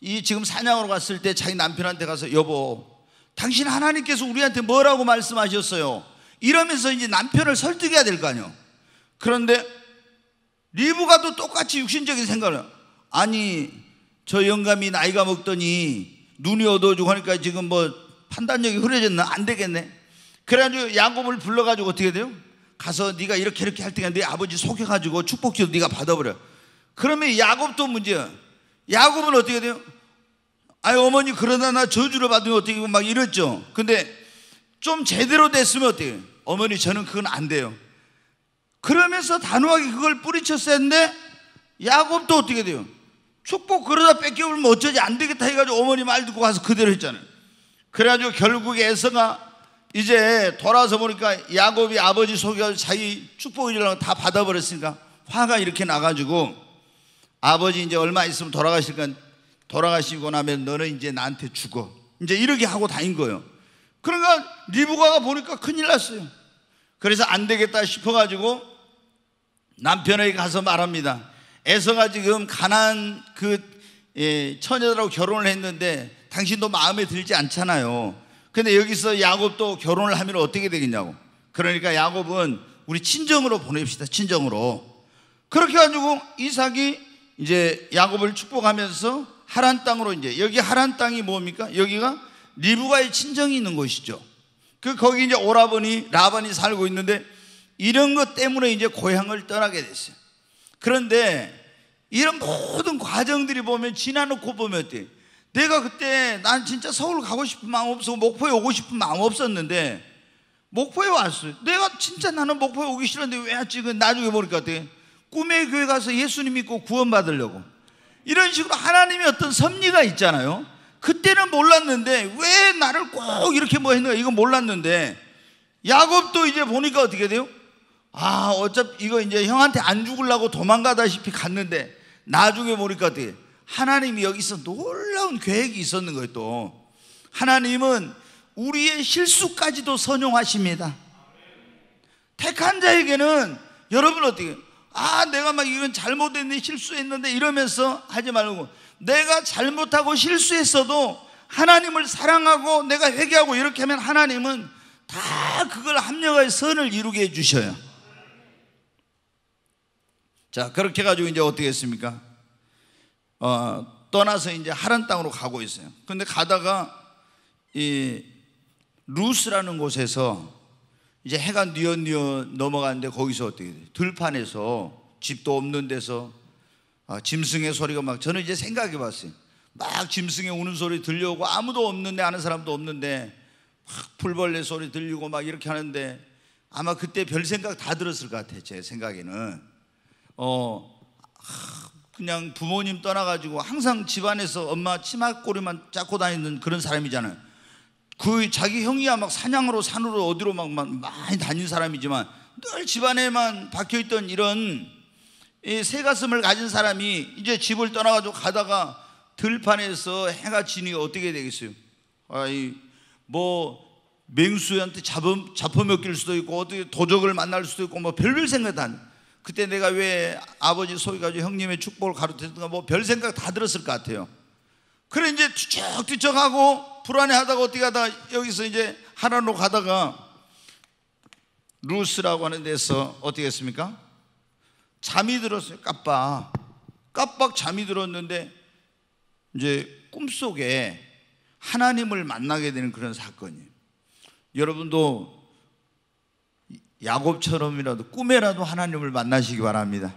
이 지금 사냥으로 갔을 때 자기 남편한테 가서 여보 당신 하나님께서 우리한테 뭐라고 말씀하셨어요? 이러면서 이제 남편을 설득해야 될 거 아니에요. 그런데 리브가 또 똑같이 육신적인 생각을 아니 저 영감이 나이가 먹더니 눈이 어두워지고 하니까 지금 뭐 판단력이 흐려졌나 안 되겠네. 그래가지고 야곱을 불러가지고 어떻게 돼요? 가서 네가 이렇게 이렇게 할테니네 아버지 속여가지고 축복기도 네가 받아버려. 그러면 야곱도 문제야. 야곱은 어떻게 돼요? 아이 어머니 그러다 나 저주를 받으면 어떻게 막 이랬죠. 근데 좀 제대로 됐으면 어때요? 어머니 저는 그건 안 돼요. 그러면서 단호하게 그걸 뿌리쳤어야 했는데 야곱도 어떻게 돼요? 축복 그러다 뺏겨버리면 어쩌지 안 되겠다 해가지고 어머니 말 듣고 가서 그대로 했잖아요. 그래가지고 결국에 에서가 이제 돌아서 보니까 야곱이 아버지 속여서 자기 축복이라고 다 받아버렸으니까 화가 이렇게 나가지고 아버지 이제 얼마 있으면 돌아가실 건 돌아가시고 나면 너는 이제 나한테 죽어. 이제 이렇게 하고 다닌 거예요. 그러니까 리브가가 보니까 큰일 났어요. 그래서 안 되겠다 싶어가지고 남편에게 가서 말합니다. 에서가 지금 가난 그 예, 처녀라고 결혼을 했는데 당신도 마음에 들지 않잖아요. 근데 여기서 야곱도 결혼을 하면 어떻게 되겠냐고. 그러니까 야곱은 우리 친정으로 보냅시다. 친정으로. 그렇게 해 가지고 이삭이 이제 야곱을 축복하면서 하란 땅으로 이제 여기 하란 땅이 뭡니까? 여기가 리브가의 친정이 있는 곳이죠. 그 거기 이제 오라버니 라반이 살고 있는데 이런 것 때문에 이제 고향을 떠나게 됐어요. 그런데 이런 모든 과정들이 보면 지나놓고 보면 어때? 내가 그때 난 진짜 서울 가고 싶은 마음 없어 목포에 오고 싶은 마음 없었는데 목포에 왔어요. 내가 진짜 나는 목포에 오기 싫었는데 왜 왔지? 그 나중에 보니까 어때? 꿈의 교회 가서 예수님 믿고 구원받으려고. 이런 식으로 하나님의 어떤 섭리가 있잖아요. 그때는 몰랐는데 왜 나를 꼭 이렇게 뭐 했는가 이거 몰랐는데 야곱도 이제 보니까 어떻게 돼요? 아 어차피 이거 이제 형한테 안 죽으려고 도망가다시피 갔는데 나중에 보니까 어떻게 하나님이 여기서 놀라운 계획이 있었는 거예요 또 하나님은 우리의 실수까지도 선용하십니다 택한 자에게는 여러분 어떻게 아, 내가 막 이건 잘못했네, 실수했는데 이러면서 하지 말고 내가 잘못하고 실수했어도 하나님을 사랑하고 내가 회개하고 이렇게 하면 하나님은 다 그걸 합력의 선을 이루게 해주셔요. 자, 그렇게 해 가지고 이제 어떻게 했습니까? 어, 떠나서 이제 하란 땅으로 가고 있어요. 근데 가다가 이 루스라는 곳에서 이제 해가 뉘엿뉘엿 넘어가는데 거기서 어떻게 돼 들판에서 집도 없는 데서 아, 짐승의 소리가 막 저는 이제 생각해 봤어요. 막 짐승의 우는 소리 들려오고 아무도 없는데 아는 사람도 없는데 막 풀벌레 소리 들리고 막 이렇게 하는데 아마 그때 별 생각 다 들었을 것 같아요. 제 생각에는. 어, 그냥 부모님 떠나가지고 항상 집안에서 엄마 치마꼬리만 짜고 다니는 그런 사람이잖아요. 그 자기 형이야 막 사냥으로 산으로 어디로 막, 많이 다닌 사람이지만 늘 집안에만 박혀있던 이런 새 가슴을 가진 사람이 이제 집을 떠나가지고 가다가 들판에서 해가 지니 어떻게 되겠어요? 아 이 뭐 맹수한테 잡음, 잡혀먹길 수도 있고 어떻게 도적을 만날 수도 있고 뭐 별별 생각 다 그때 내가 왜 아버지 소위가지고 형님의 축복을 가르쳤던가 뭐 별 생각 다 들었을 것 같아요 그래 이제 뒤척뒤척하고 불안해하다가 어떻게 하다 여기서 이제 하나로 가다가 루스라고 하는 데서 어떻게 했습니까? 잠이 들었어요. 깜빡. 깜빡 잠이 들었는데 이제 꿈속에 하나님을 만나게 되는 그런 사건이 여러분도 야곱처럼이라도 꿈에라도 하나님을 만나시기 바랍니다.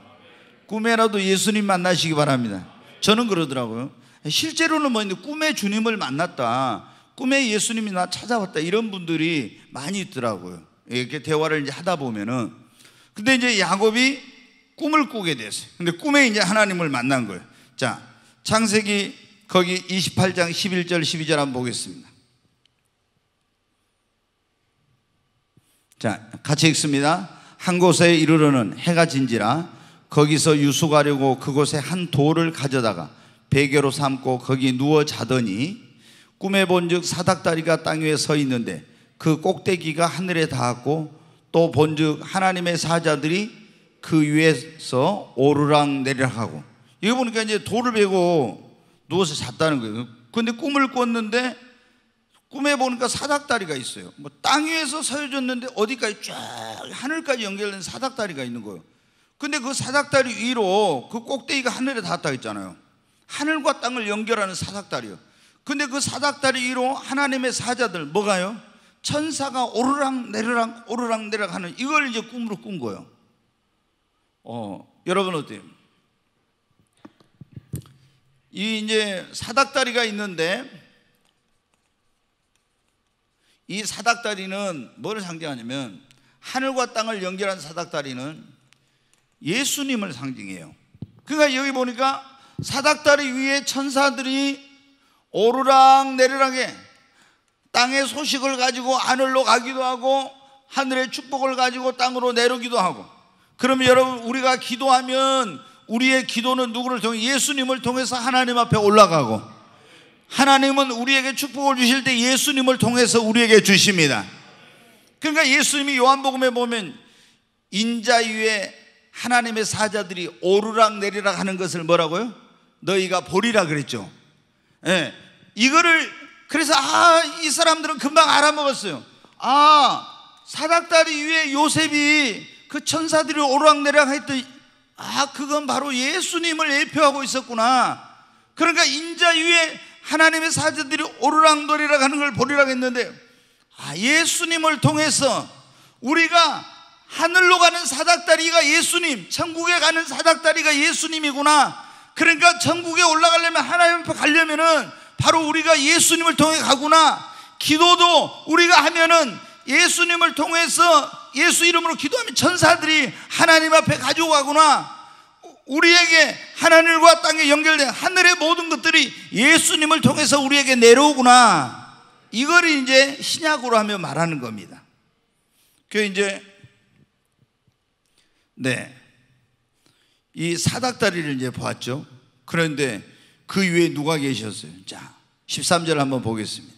꿈에라도 예수님 만나시기 바랍니다. 저는 그러더라고요. 실제로는 뭐 꿈에 주님을 만났다. 꿈에 예수님이 나 찾아왔다. 이런 분들이 많이 있더라고요. 이렇게 대화를 이제 하다 보면은. 근데 이제 야곱이 꿈을 꾸게 됐어요. 근데 꿈에 이제 하나님을 만난 거예요. 자, 창세기 거기 28장 11절 12절 한번 보겠습니다. 자, 같이 읽습니다. 한 곳에 이르러는 해가 진지라 거기서 유숙하려고 그곳에 한 돌을 가져다가 베개로 삼고 거기 누워 자더니 꿈에 본즉 사닥다리가 땅 위에 서 있는데 그 꼭대기가 하늘에 닿았고 또 본즉 하나님의 사자들이 그 위에서 오르락 내리락하고 이거 보니까 이제 돌을 베고 누워서 잤다는 거예요. 근데 꿈을 꿨는데 꿈에 보니까 사닥다리가 있어요. 뭐 땅 위에서 서여졌는데 어디까지 쫙 하늘까지 연결된 사닥다리가 있는 거예요. 근데 그 사닥다리 위로 그 꼭대기가 하늘에 닿았다 했잖아요. 하늘과 땅을 연결하는 사닥다리요. 근데 그 사닥다리 위로 하나님의 사자들 뭐가요? 천사가 오르락 내리락 오르락 내리락 하는 이걸 이제 꿈으로 꾼 거예요. 어, 여러분 어때요? 이 이제 사닥다리가 있는데 이 사닥다리는 뭐 상징하냐면 하늘과 땅을 연결한 사닥다리는 예수님을 상징해요. 그러니까 여기 보니까 사닥다리 위에 천사들이 오르락 내리락에 땅의 소식을 가지고 하늘로 가기도 하고 하늘의 축복을 가지고 땅으로 내려기도 하고 그러면 여러분 우리가 기도하면 우리의 기도는 누구를 통해 예수님을 통해서 하나님 앞에 올라가고 하나님은 우리에게 축복을 주실 때 예수님을 통해서 우리에게 주십니다. 그러니까 예수님이 요한복음에 보면 인자 위에 하나님의 사자들이 오르락 내리락 하는 것을 뭐라고요? 너희가 보리라 그랬죠. 예. 이거를 그래서 아, 이 사람들은 금방 알아먹었어요. 아, 사닥다리 위에 요셉이 그 천사들이 오르락내락 했더니 아, 그건 바로 예수님을 예표하고 있었구나. 그러니까 인자 위에 하나님의 사제들이 오르락거리락 하는 걸 보리라 했는데 아, 예수님을 통해서 우리가 하늘로 가는 사닥다리가 예수님, 천국에 가는 사닥다리가 예수님이구나. 그러니까 천국에 올라가려면 하나님 앞에 가려면은 바로 우리가 예수님을 통해 가구나. 기도도 우리가 하면은 예수님을 통해서 예수 이름으로 기도하면 천사들이 하나님 앞에 가져가구나. 우리에게 하나님과 땅에 연결된 하늘의 모든 것들이 예수님을 통해서 우리에게 내려오구나. 이걸 이제 신약으로 하며 말하는 겁니다. 그 이제 네. 이 사닥다리를 이제 보았죠. 그런데 그 위에 누가 계셨어요? 자, 13절 한번 보겠습니다.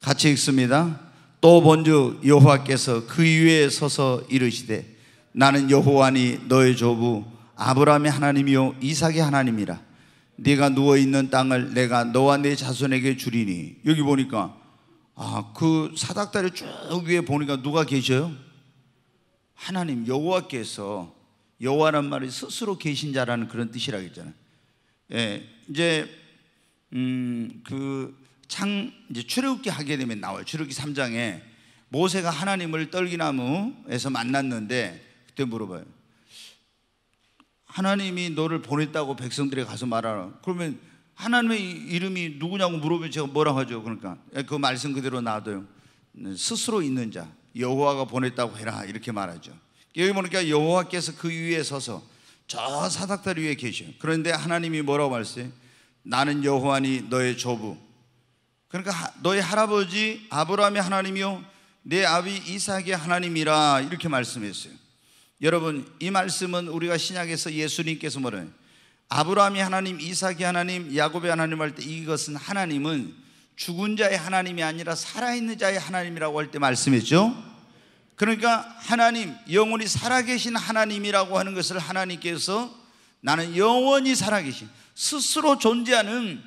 같이 읽습니다. 또 본즉 여호와께서 그 위에 서서 이르시되 나는 여호와니 너의 조부 아브라함의 하나님이요 이삭의 하나님이라 네가 누워 있는 땅을 내가 너와 네 자손에게 주리니 여기 보니까 아그 사닥다리 쭉 위에 보니까 누가 계셔요? 하나님 여호와께서 여호와란 말이 스스로 계신 자라는 그런 뜻이라고 했잖아요. 예, 이제 음, 그창 이제 출애굽기 하게 되면 나와요. 출애굽기 3장에 모세가 하나님을 떨기나무에서 만났는데 그때 물어봐요. 하나님이 너를 보냈다고 백성들에 가서 말하라. 그러면 하나님의 이름이 누구냐고 물어보면 제가 뭐라고 하죠? 그러니까 예, 그 말씀 그대로 놔둬요. 스스로 있는 자. 여호와가 보냈다고 해라 이렇게 말하죠. 여기 보니까 여호와께서 그 위에 서서 저 사닥다리 위에 계셔 그런데 하나님이 뭐라고 말했어요? 나는 여호와니 너의 조부. 그러니까 너의 할아버지 아브라함의 하나님이요 내 아비 이삭의 하나님이라 이렇게 말씀했어요. 여러분 이 말씀은 우리가 신약에서 예수님께서 뭐래요? 아브라함이 하나님, 이삭이 하나님, 야곱의 하나님 할 때 이것은 하나님은 죽은 자의 하나님이 아니라 살아있는 자의 하나님이라고 할 때 말씀했죠. 그러니까 하나님, 영원히 살아계신 하나님이라고 하는 것을 하나님께서 나는 영원히 살아계신 스스로 존재하는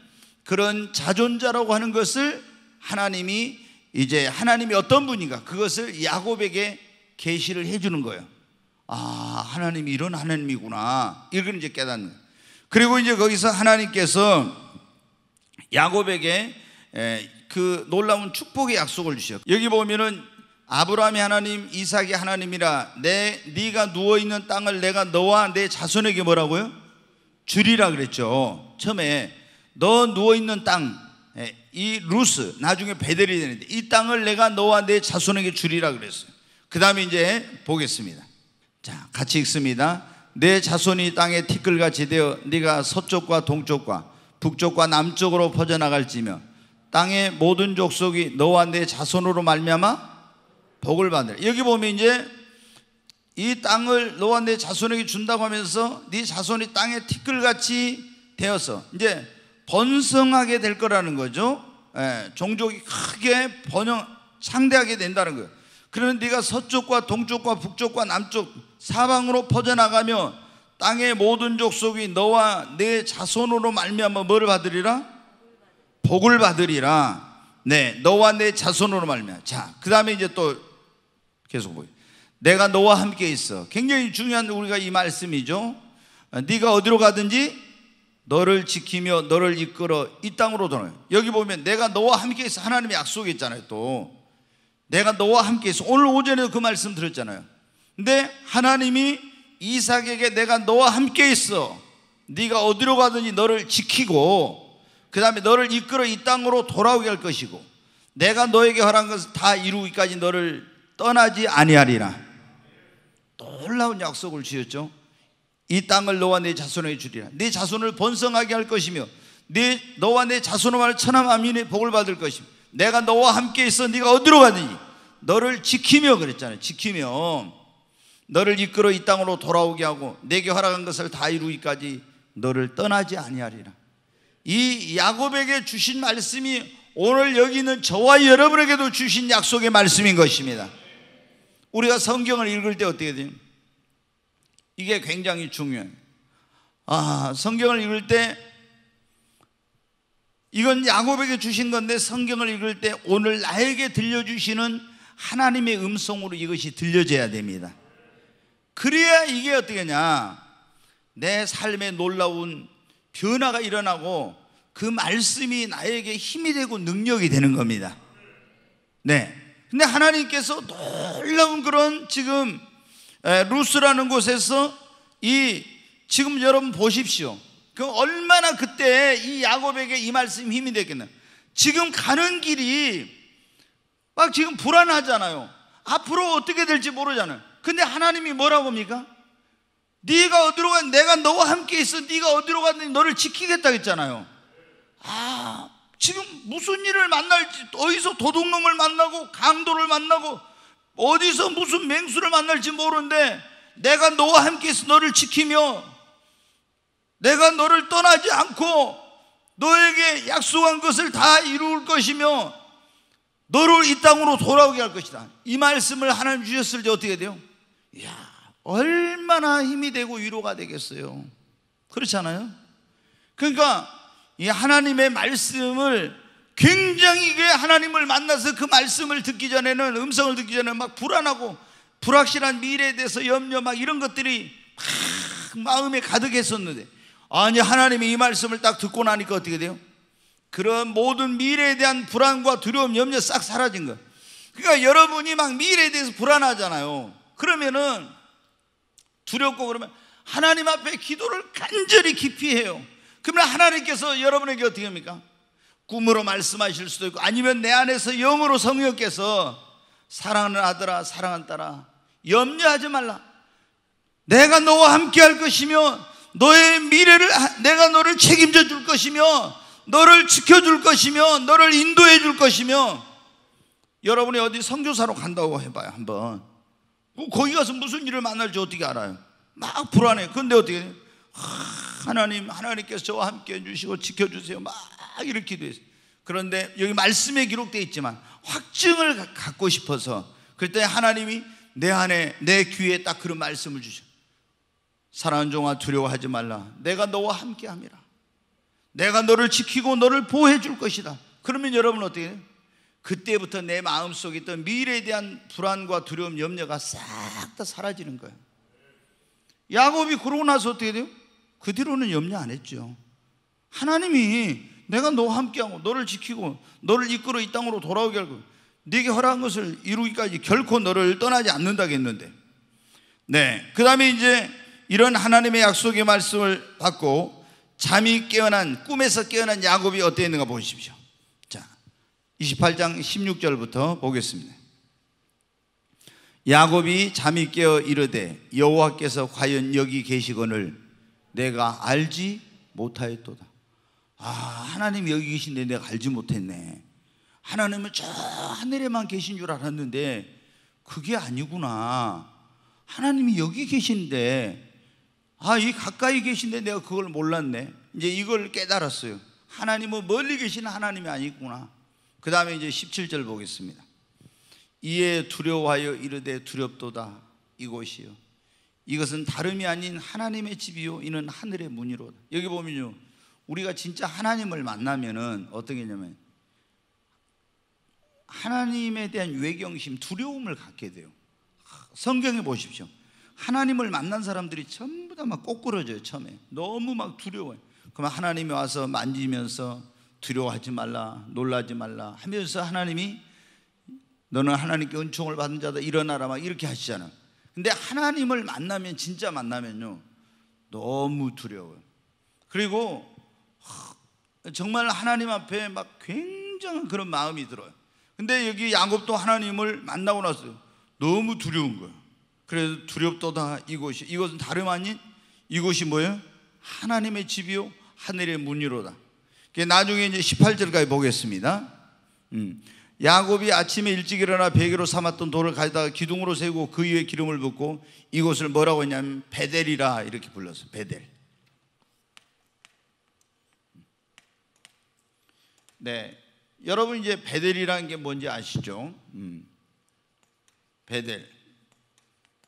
그런 자존자라고 하는 것을 하나님이 이제 하나님이 어떤 분인가 그것을 야곱에게 계시를 해주는 거예요. 아, 하나님이 이런 하나님이구나. 이걸 이제 깨닫는 거예요. 그리고 이제 거기서 하나님께서 야곱에게 예, 그 놀라운 축복의 약속을 주셨고 여기 보면은 아브라함이 하나님, 이삭이 하나님이라 내 네가 누워 있는 땅을 내가 너와 내 자손에게 뭐라고요? 주리라 그랬죠. 처음에 너 누워 있는 땅, 예, 이 루스 나중에 베델이 되는데 이 땅을 내가 너와 내 자손에게 주리라 그랬어요. 그다음에 이제 보겠습니다. 자, 같이 읽습니다. 내 자손이 땅에 티끌같이 되어 네가 서쪽과 동쪽과 북쪽과 남쪽으로 퍼져나갈지며 땅의 모든 족속이 너와 내 자손으로 말미암아 복을 받으라. 여기 보면 이제 이 땅을 너와 내 자손에게 준다고 하면서 네 자손이 땅의 티끌같이 되어서 이제 번성하게 될 거라는 거죠. 예, 종족이 크게 번영 창대하게 된다는 거예요. 그러면 네가 서쪽과 동쪽과 북쪽과 남쪽 사방으로 퍼져나가며 땅의 모든 족속이 너와 내 자손으로 말미암아 뭐를 받으리라? 복을 받으리라. 네, 너와 내 자손으로 말미암아. 자, 그다음에 이제 또 계속 보여. 내가 너와 함께 있어. 굉장히 중요한 우리가 이 말씀이죠. 어, 네가 어디로 가든지 너를 지키며 너를 이끌어 이 땅으로 돌아 여기 보면 내가 너와 함께 있어. 하나님의 약속이 있잖아요, 또. 내가 너와 함께 있어. 오늘 오전에도 그 말씀 들었잖아요 근데 하나님이 이삭에게 내가 너와 함께 있어. 네가 어디로 가든지 너를 지키고 그 다음에 너를 이끌어 이 땅으로 돌아오게 할 것이고 내가 너에게 허한 것을 다 이루기까지 너를 떠나지 아니하리라 놀라운 약속을 주셨죠 이 땅을 너와 내 자손에게 주리라 네 자손을 번성하게 할 것이며 네 너와 내 자손으로 천하 만민의 복을 받을 것이며 내가 너와 함께 있어 네가 어디로 가든지 너를 지키며 그랬잖아요 지키며 너를 이끌어 이 땅으로 돌아오게 하고 내게 허락한 것을 다 이루기까지 너를 떠나지 아니하리라 이 야곱에게 주신 말씀이 오늘 여기 있는 저와 여러분에게도 주신 약속의 말씀인 것입니다. 우리가 성경을 읽을 때 어떻게 돼요? 이게 굉장히 중요해요. 아, 성경을 읽을 때 이건 야곱에게 주신 건데 성경을 읽을 때 오늘 나에게 들려주시는 하나님의 음성으로 이것이 들려져야 됩니다. 그래야 이게 어떻게냐? 내 삶의 놀라운 변화가 일어나고 그 말씀이 나에게 힘이 되고 능력이 되는 겁니다. 네. 근데 하나님께서 놀라운 그런 지금 루스라는 곳에서 이 지금 여러분 보십시오. 그 얼마나 그때 이 야곱에게 이 말씀 힘이 됐겠나. 지금 가는 길이 막 지금 불안하잖아요. 앞으로 어떻게 될지 모르잖아요. 근데 하나님이 뭐라고 합니까? 네가 어디로 간 내가 너와 함께 있어 네가 어디로 갔는지 너를 지키겠다 했잖아요 아 지금 무슨 일을 만날지 어디서 도둑놈을 만나고 강도를 만나고 어디서 무슨 맹수를 만날지 모르는데 내가 너와 함께 있어 너를 지키며 내가 너를 떠나지 않고 너에게 약속한 것을 다 이룰 것이며 너를 이 땅으로 돌아오게 할 것이다 이 말씀을 하나님 주셨을 때 어떻게 돼요? 이야 얼마나 힘이 되고 위로가 되겠어요. 그렇잖아요. 그러니까 이 하나님의 말씀을 굉장히 그 하나님을 만나서 그 말씀을 듣기 전에는 음성을 듣기 전에 막 불안하고 불확실한 미래에 대해서 염려 막 이런 것들이 막 마음에 가득했었는데 아니 하나님이 이 말씀을 딱 듣고 나니까 어떻게 돼요? 그런 모든 미래에 대한 불안과 두려움, 염려 싹 사라진 거예요. 그러니까 여러분이 막 미래에 대해서 불안하잖아요. 그러면은 두렵고 그러면 하나님 앞에 기도를 간절히 깊이 해요. 그러면 하나님께서 여러분에게 어떻게 합니까? 꿈으로 말씀하실 수도 있고 아니면 내 안에서 영으로 성령께서 사랑하는 아들아 사랑하 딸아 염려하지 말라 내가 너와 함께 할 것이며 너의 미래를 내가 너를 책임져 줄 것이며 너를 지켜 줄 것이며 너를 인도해 줄 것이며 여러분이 어디 선교사로 간다고 해봐요 한번 뭐 거기 가서 무슨 일을 만날지 어떻게 알아요? 막 불안해. 근데 어떻게 해 하나님, 하나님께서 저와 함께 해주시고 지켜주세요. 막 이렇게 기도어요 그런데 여기 말씀에 기록되어 있지만 확증을 갖고 싶어서 그때 하나님이 내 안에, 내 귀에 딱 그런 말씀을 주셔. 사랑하 종아 두려워하지 말라. 내가 너와 함께 함이라. 내가 너를 지키고 너를 보호해 줄 것이다. 그러면 여러분 어떻게 해요? 그때부터 내 마음속에 있던 미래에 대한 불안과 두려움, 염려가 싹 다 사라지는 거예요. 야곱이 그러고 나서 어떻게 돼요? 그 뒤로는 염려 안 했죠. 하나님이 내가 너와 함께하고 너를 지키고 너를 이끌어 이 땅으로 돌아오게 하고 네게 허락한 것을 이루기까지 결코 너를 떠나지 않는다겠는데. 네. 그다음에 이제 이런 하나님의 약속의 말씀을 받고 잠이 깨어난 꿈에서 깨어난 야곱이 어땠는가 보십시오. 28장 16절부터 보겠습니다. 야곱이 잠이 깨어 이르되 여호와께서 과연 여기 계시거늘 내가 알지 못하였도다. 아, 하나님 여기 계신데 내가 알지 못했네. 하나님은 저 하늘에만 계신 줄 알았는데 그게 아니구나. 하나님이 여기 계신데 아, 이 가까이 계신데 내가 그걸 몰랐네. 이제 이걸 깨달았어요. 하나님은 멀리 계신 하나님이 아니구나. 그 다음에 이제 17절 보겠습니다. 이에 두려워하여 이르되 두렵도다 이곳이요. 이것은 다름이 아닌 하나님의 집이요. 이는 하늘의 문이로. 여기 보면요. 우리가 진짜 하나님을 만나면은 어떻게 냐면 하나님에 대한 외경심, 두려움을 갖게 돼요. 성경에 보십시오. 하나님을 만난 사람들이 전부 다 막 꼬꾸러져요, 처음에. 너무 막 두려워요. 그러면 하나님이 와서 만지면서 두려워하지 말라 놀라지 말라 하면서 하나님이 너는 하나님께 은총을 받은 자다 일어나라 막 이렇게 하시잖아 근데 하나님을 만나면 진짜 만나면요 너무 두려워요 그리고 정말 하나님 앞에 막 굉장한 그런 마음이 들어요 근데 여기 야곱도 하나님을 만나고 나서 너무 두려운 거예요 그래서 두렵도다 이곳이 이것은 다름 아닌 이곳이 뭐예요? 하나님의 집이요 하늘의 문이로다 그 나중에 이제 18절까지 보겠습니다. 음. 야곱이 아침에 일찍 일어나 베개로 삼았던 돌을 가져다가 기둥으로 세우고 그 위에 기름을 붓고 이곳을 뭐라고 했냐면 베델이라 이렇게 불렀어요. 베델. 네. 여러분 이제 베델이라는 게 뭔지 아시죠? 음. 베델.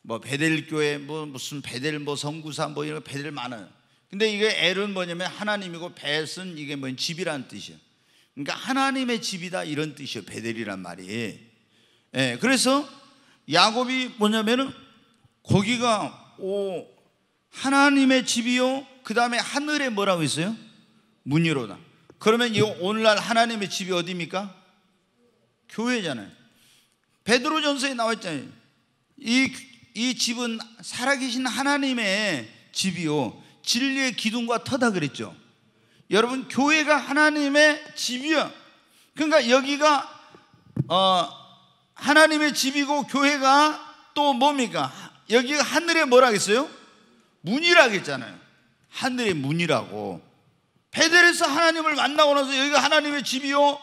뭐 베델 교회 뭐 무슨 베델 뭐 성구사 뭐 이런 베델 많아요. 근데 이게 엘은 뭐냐면 하나님이고 벳은 이게 뭐 집이란 뜻이에요. 그러니까 하나님의 집이다 이런 뜻이에요. 베델이란 말이. 예, 그래서 야곱이 뭐냐면은 거기가 오 하나님의 집이요. 그 다음에 하늘에 뭐라고 했어요? 문이로다. 그러면 이 오늘날 하나님의 집이 어디입니까? 교회잖아요. 베드로전서에 나와 있잖아요. 이, 이 집은 살아계신 하나님의 집이요. 진리의 기둥과 터다 그랬죠. 여러분 교회가 하나님의 집이야. 그러니까 여기가 어, 하나님의 집이고 교회가 또 뭡니까? 여기가 하늘의 뭐라겠어요? 문이라고 잖아요 하늘의 문이라고. 베델에서 하나님을 만나고 나서 여기가 하나님의 집이요.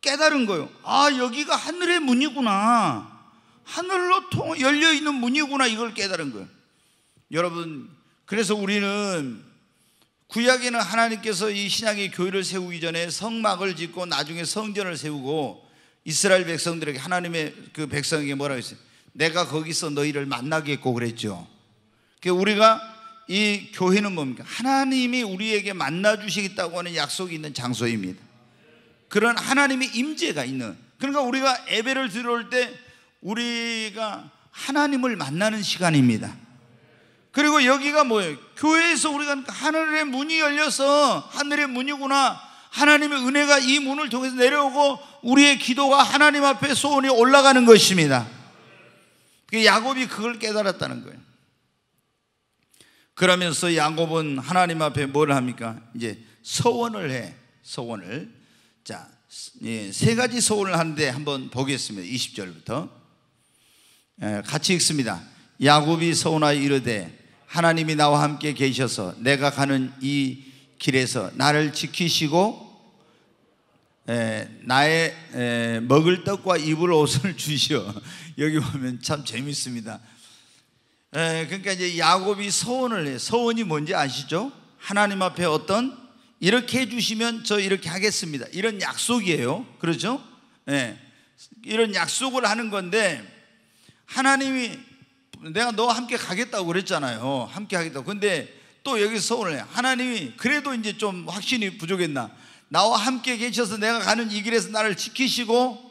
깨달은 거예요. 아, 여기가 하늘의 문이구나. 하늘로 통 열려 있는 문이구나 이걸 깨달은 거예요. 여러분 그래서 우리는 구약에는 하나님께서 이 신약의 교회를 세우기 전에 성막을 짓고 나중에 성전을 세우고 이스라엘 백성들에게 하나님의 그 백성에게 뭐라고 했어요? 내가 거기서 너희를 만나겠고 그랬죠. 그 우리가 이 교회는 뭡니까? 하나님이 우리에게 만나 주시겠다고 하는 약속이 있는 장소입니다. 그런 하나님의 임재가 있는. 그러니까 우리가 예배를 들어올 때 우리가 하나님을 만나는 시간입니다. 그리고 여기가 뭐예요? 교회에서 우리가 하늘의 문이 열려서 하늘의 문이구나. 하나님의 은혜가 이 문을 통해서 내려오고 우리의 기도가 하나님 앞에 소원이 올라가는 것입니다. 야곱이 그걸 깨달았다는 거예요. 그러면서 야곱은 하나님 앞에 뭘 합니까? 이제 서원을 해. 서원을. 자, 예, 세 가지 서원을 하는데 한번 보겠습니다. 20절부터. 예, 같이 읽습니다. 야곱이 서원하여 이르되 하나님이 나와 함께 계셔서 내가 가는 이 길에서 나를 지키시고 에, 나의 에, 먹을 떡과 입을 옷을 주시오. 여기 보면 참 재밌습니다. 에, 그러니까 이제 야곱이 서원을 해. 서원이 뭔지 아시죠? 하나님 앞에 어떤 이렇게 해주시면 저 이렇게 하겠습니다. 이런 약속이에요. 그렇죠? 예. 이런 약속을 하는 건데 하나님이 내가 너와 함께 가겠다고 그랬잖아요. 함께 하겠다고. 근데 또 여기서 서운해. 하나님이 그래도 이제 좀 확신이 부족했나. 나와 함께 계셔서 내가 가는 이 길에서 나를 지키시고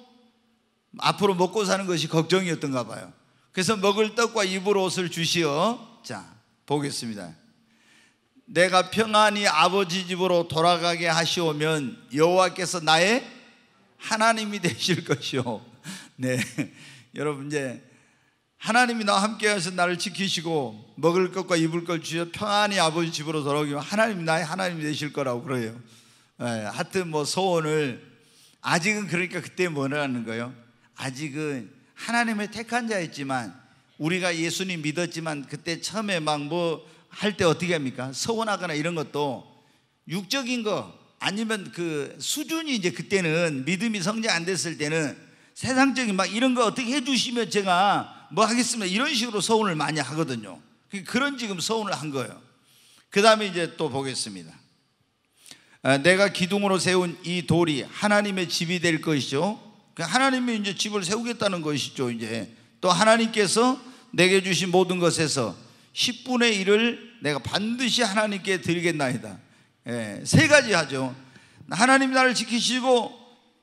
앞으로 먹고 사는 것이 걱정이었던가 봐요. 그래서 먹을 떡과 입을 옷을 주시어. 자, 보겠습니다. 내가 평안히 아버지 집으로 돌아가게 하시오면 여호와께서 나의 하나님이 되실 것이요. 네. 여러분 이제 하나님이 나와 함께 하셔서 나를 지키시고 먹을 것과 입을 걸 주셔 평안히 아버지 집으로 돌아오기면 하나님 나의 하나님이 되실 거라고 그래요. 예, 하여튼 뭐 소원을 아직은 그러니까 그때 뭐라는 거예요? 아직은 하나님의 택한 자였지만 우리가 예수님 믿었지만 그때 처음에 막 뭐 할 때 어떻게 합니까? 서원하거나 이런 것도 육적인 거 아니면 그 수준이 이제 그때는 믿음이 성장 안 됐을 때는 세상적인 막 이런 거 어떻게 해주시면 제가 뭐 하겠습니다. 이런 식으로 서운을 많이 하거든요. 그, 그런 지금 서운을 한 거예요. 그 다음에 이제 또 보겠습니다. 아, 내가 기둥으로 세운 이 돌이 하나님의 집이 될 것이죠. 그 하나님이 이제 집을 세우겠다는 것이죠. 이제 또 하나님께서 내게 주신 모든 것에서 10분의 1을 내가 반드시 하나님께 드리겠나이다. 예, 세 가지 하죠. 하나님 나를 지키시고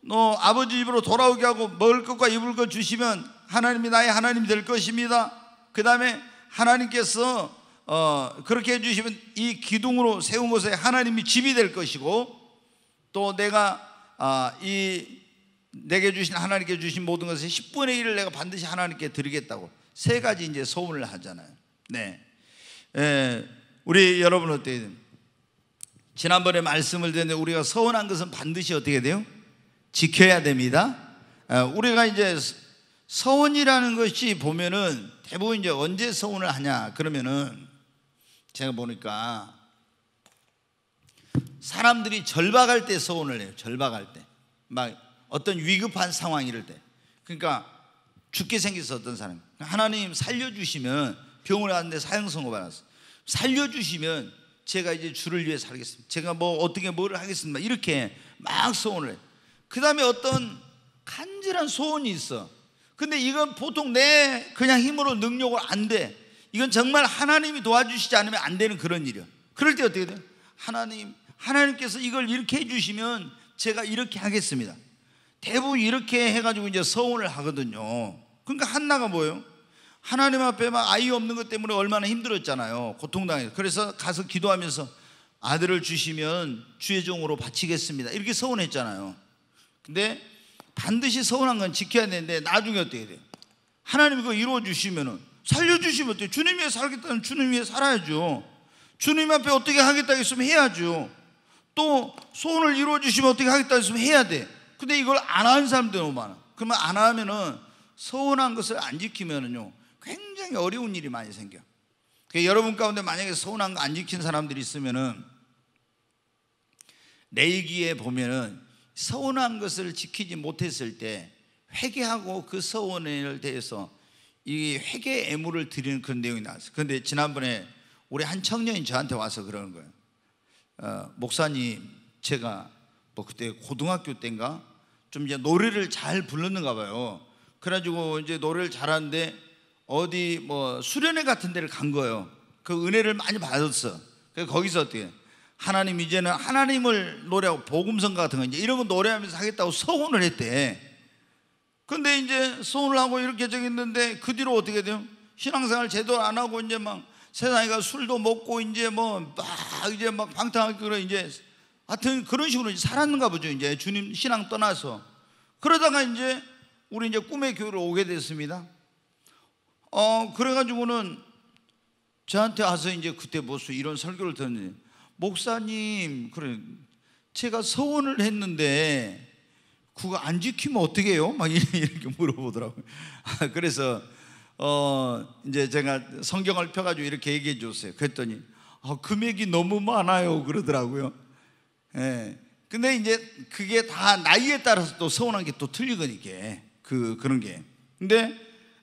너 아버지 집으로 돌아오게 하고 먹을 것과 입을 것 주시면 하나님이 나의 하나님이 될 것입니다. 그 다음에 하나님께서 어, 그렇게 해주시면 이 기둥으로 세운 곳에 하나님이 집이 될 것이고 또 내가 아, 이 내게 주신 하나님께 주신 모든 것의 10분의 1을 내가 반드시 하나님께 드리겠다고 세 가지 이제 소원을 하잖아요. 네. 에, 예, 우리 여러분 어때요? 지난번에 말씀을 드렸는데 우리가 서운한 것은 반드시 어떻게 돼요? 지켜야 됩니다. 아, 우리가 이제 서원이라는 것이 보면은 대부분 이제 언제 서원을 하냐 그러면은 제가 보니까 사람들이 절박할 때 서원을 해요. 절박할 때. 막 어떤 위급한 상황 이럴 때. 그러니까 죽게 생겨서 어떤 사람. 하나님 살려주시면 병을 왔는데 사형 선고 받았어. 살려주시면 제가 이제 주를 위해 살겠습니다. 제가 뭐 어떻게 뭐를 하겠습니다. 이렇게 막 소원을 해. 그 다음에 어떤 간절한 소원이 있어. 근데 이건 보통 내 그냥 힘으로 능력을 안 돼. 이건 정말 하나님이 도와주시지 않으면 안 되는 그런 일이야. 그럴 때 어떻게 돼 하나님, 하나님께서 이걸 이렇게 해주시면 제가 이렇게 하겠습니다. 대부분 이렇게 해가지고 이제 서운을 하거든요. 그러니까 한나가 뭐예요? 하나님 앞에 막 아이 없는 것 때문에 얼마나 힘들었잖아요. 고통당해서. 그래서 가서 기도하면서 아들을 주시면 주의 종으로 바치겠습니다. 이렇게 서운했잖아요 근데 반드시 서운한 건 지켜야 되는데 나중에 어떻게 돼요? 하나님이 그거 이루어 주시면은 살려 주시면 어때요? 주님 위해 살겠다는 주님 위해 살아야죠. 주님 앞에 어떻게 하겠다 했으면 해야죠. 또 소원을 이루어 주시면 어떻게 하겠다 했으면 해야 돼. 근데 이걸 안 하는 사람들 너무 많아. 그러면 안 하면은 서운한 것을 안 지키면은요. 굉장히 어려운 일이 많이 생겨. 여러분 가운데 만약에 서운한 거 안 지킨 사람들이 있으면은 내기에 보면은 서운한 것을 지키지 못했을 때 회개하고 그서운을 대해서 이 회개 애물을 드리는 그런 내용이 나왔어요. 그런데 지난번에 우리 한 청년이 저한테 와서 그러는 거예요. 어, 목사님, 제가 뭐 그때 고등학교 때인가 좀 이제 노래를 잘 불렀는가 봐요. 그래가지고 이제 노래를 잘하는데 어디 뭐 수련회 같은 데를 간 거예요. 그 은혜를 많이 받았어. 그래서 거기서 어떻게 하나님 이제는 하나님을 노래하고 복음성 같은 거 이제 이런 거 노래하면서 하겠다고 서운을 했대. 근데 이제 서운을 하고 이렇게 저기 있는데 그 뒤로 어떻게 돼요? 신앙생활 제대로 안 하고 이제 막 세상에 가 술도 먹고 이제 뭐 막 이제 막 방탕하게 그래 이제 하여튼 그런 식으로 이제 살았는가 보죠. 이제 주님 신앙 떠나서 그러다가 이제 우리 이제 꿈의 교회로 오게 됐습니다. 어 그래가지고는 저한테 와서 이제 그때 보수 이런 설교를 듣는데 목사님, 그래, 제가 서원을 했는데 그거 안 지키면 어떻게 해요? 막 이렇게 물어보더라고요. 아, 그래서 어 이제 제가 성경을 펴가지고 이렇게 얘기해 줬어요. 그랬더니 아, 금액이 너무 많아요 그러더라고요. 예. 근데 이제 그게 다 나이에 따라서 또 서운한 게 또 틀리거니까 그 그런 게. 근데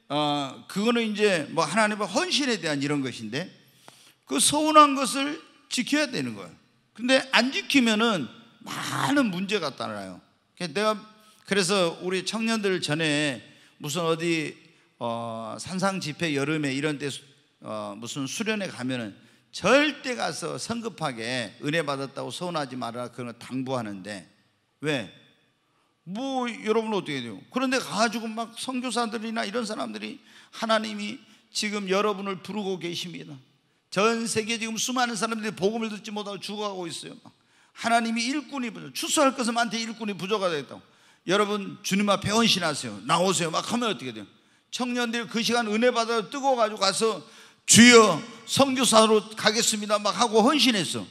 어 그거는 이제 뭐 하나님의 헌신에 대한 이런 것인데 그 서운한 것을 지켜야 되는 거예요. 근데 안 지키면은 많은 문제가 따라요. 그러니까 내가 그래서 우리 청년들 전에 무슨 어디 어, 산상 집회 여름에 이런 데 어, 무슨 수련회 가면은 절대 가서 성급하게 은혜 받았다고 서운하지 말아라 그런 걸 당부하는데 왜? 뭐 여러분 어떻게 돼요? 그런데 가지고 막 선교사들이나 이런 사람들이 하나님이 지금 여러분을 부르고 계십니다. 전 세계 지금 수많은 사람들이 복음을 듣지 못하고 죽어가고 있어요. 하나님이 일꾼이 부족, 추수할 것은 많대 일꾼이 부족하다 했다고. 여러분 주님 앞에 헌신하세요. 나오세요. 막 하면 어떻게 돼요? 청년들이 그 시간 은혜 받아 뜨거워가지고 가서 주여 성교사로 가겠습니다. 막 하고 헌신했어.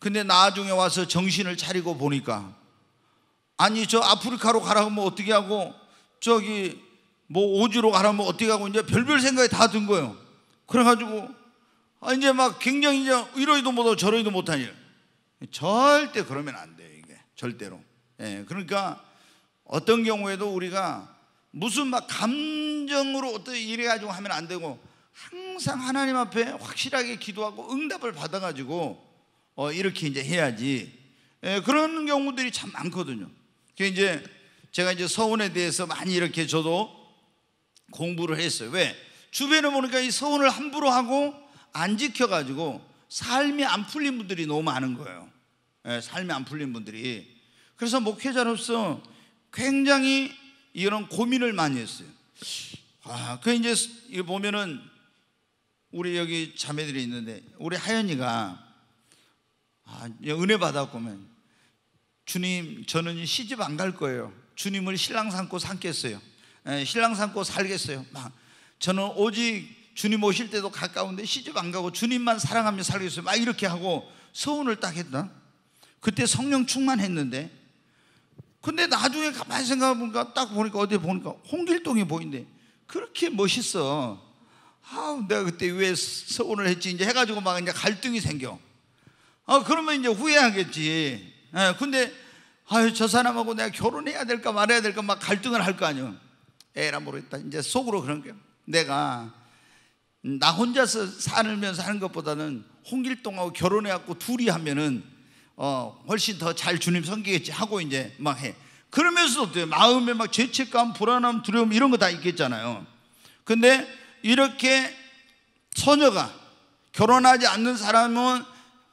근데 나중에 와서 정신을 차리고 보니까 아니 저 아프리카로 가라고 하면 어떻게 하고 저기 뭐 오지로 가라면 어떻게 하고 이제 별별 생각이 다 든 거예요. 그래가지고 아, 이제 막 굉장히 이제 이러지도 못하고 저러지도 못한 일. 절대 그러면 안 돼요, 이게. 절대로. 예, 그러니까 어떤 경우에도 우리가 무슨 막 감정으로 어떤 일해 가지고 하면 안 되고 항상 하나님 앞에 확실하게 기도하고 응답을 받아 가지고 어, 이렇게 이제 해야지. 예, 그런 경우들이 참 많거든요. 그 이제 제가 이제 서운에 대해서 많이 이렇게 저도 공부를 했어요. 왜? 주변에 보니까 이 서운을 함부로 하고 안 지켜가지고 삶이 안 풀린 분들이 너무 많은 거예요. 예, 삶이 안 풀린 분들이. 그래서 목회자로서 굉장히 이런 고민을 많이 했어요. 아, 그 이제 보면은 우리 여기 자매들이 있는데 우리 하연이가 아, 은혜 받았고면 주님 저는 시집 안 갈 거예요. 주님을 신랑 삼고 삼겠어요. 예, 신랑 삼고 살겠어요. 막 저는 오직 주님 오실 때도 가까운데 시집 안 가고 주님만 사랑하며 살겠어요. 막 이렇게 하고 서운을 딱 했다. 그때 성령 충만했는데 근데 나중에 가만히 생각해보니까 딱 보니까 어디 보니까 홍길동이 보인대. 그렇게 멋있어. 아, 우 내가 그때 왜 서운을 했지? 이제 해가지고 막 이제 갈등이 생겨. 아, 그러면 이제 후회하겠지. 예, 근데 아유 저 사람하고 내가 결혼해야 될까 말아야 될까 막 갈등을 할 거 아니에요. 에라 모르겠다. 이제 속으로 그런 게 내가 나 혼자서 살면서 하는 것보다는 홍길동하고 결혼해갖고 둘이 하면은 어, 훨씬 더 잘 주님 섬기겠지 하고 이제 막 해. 그러면서도 어때요? 마음에 막 죄책감, 불안함, 두려움 이런 거 다 있겠잖아요. 근데 이렇게 처녀가 결혼하지 않는 사람은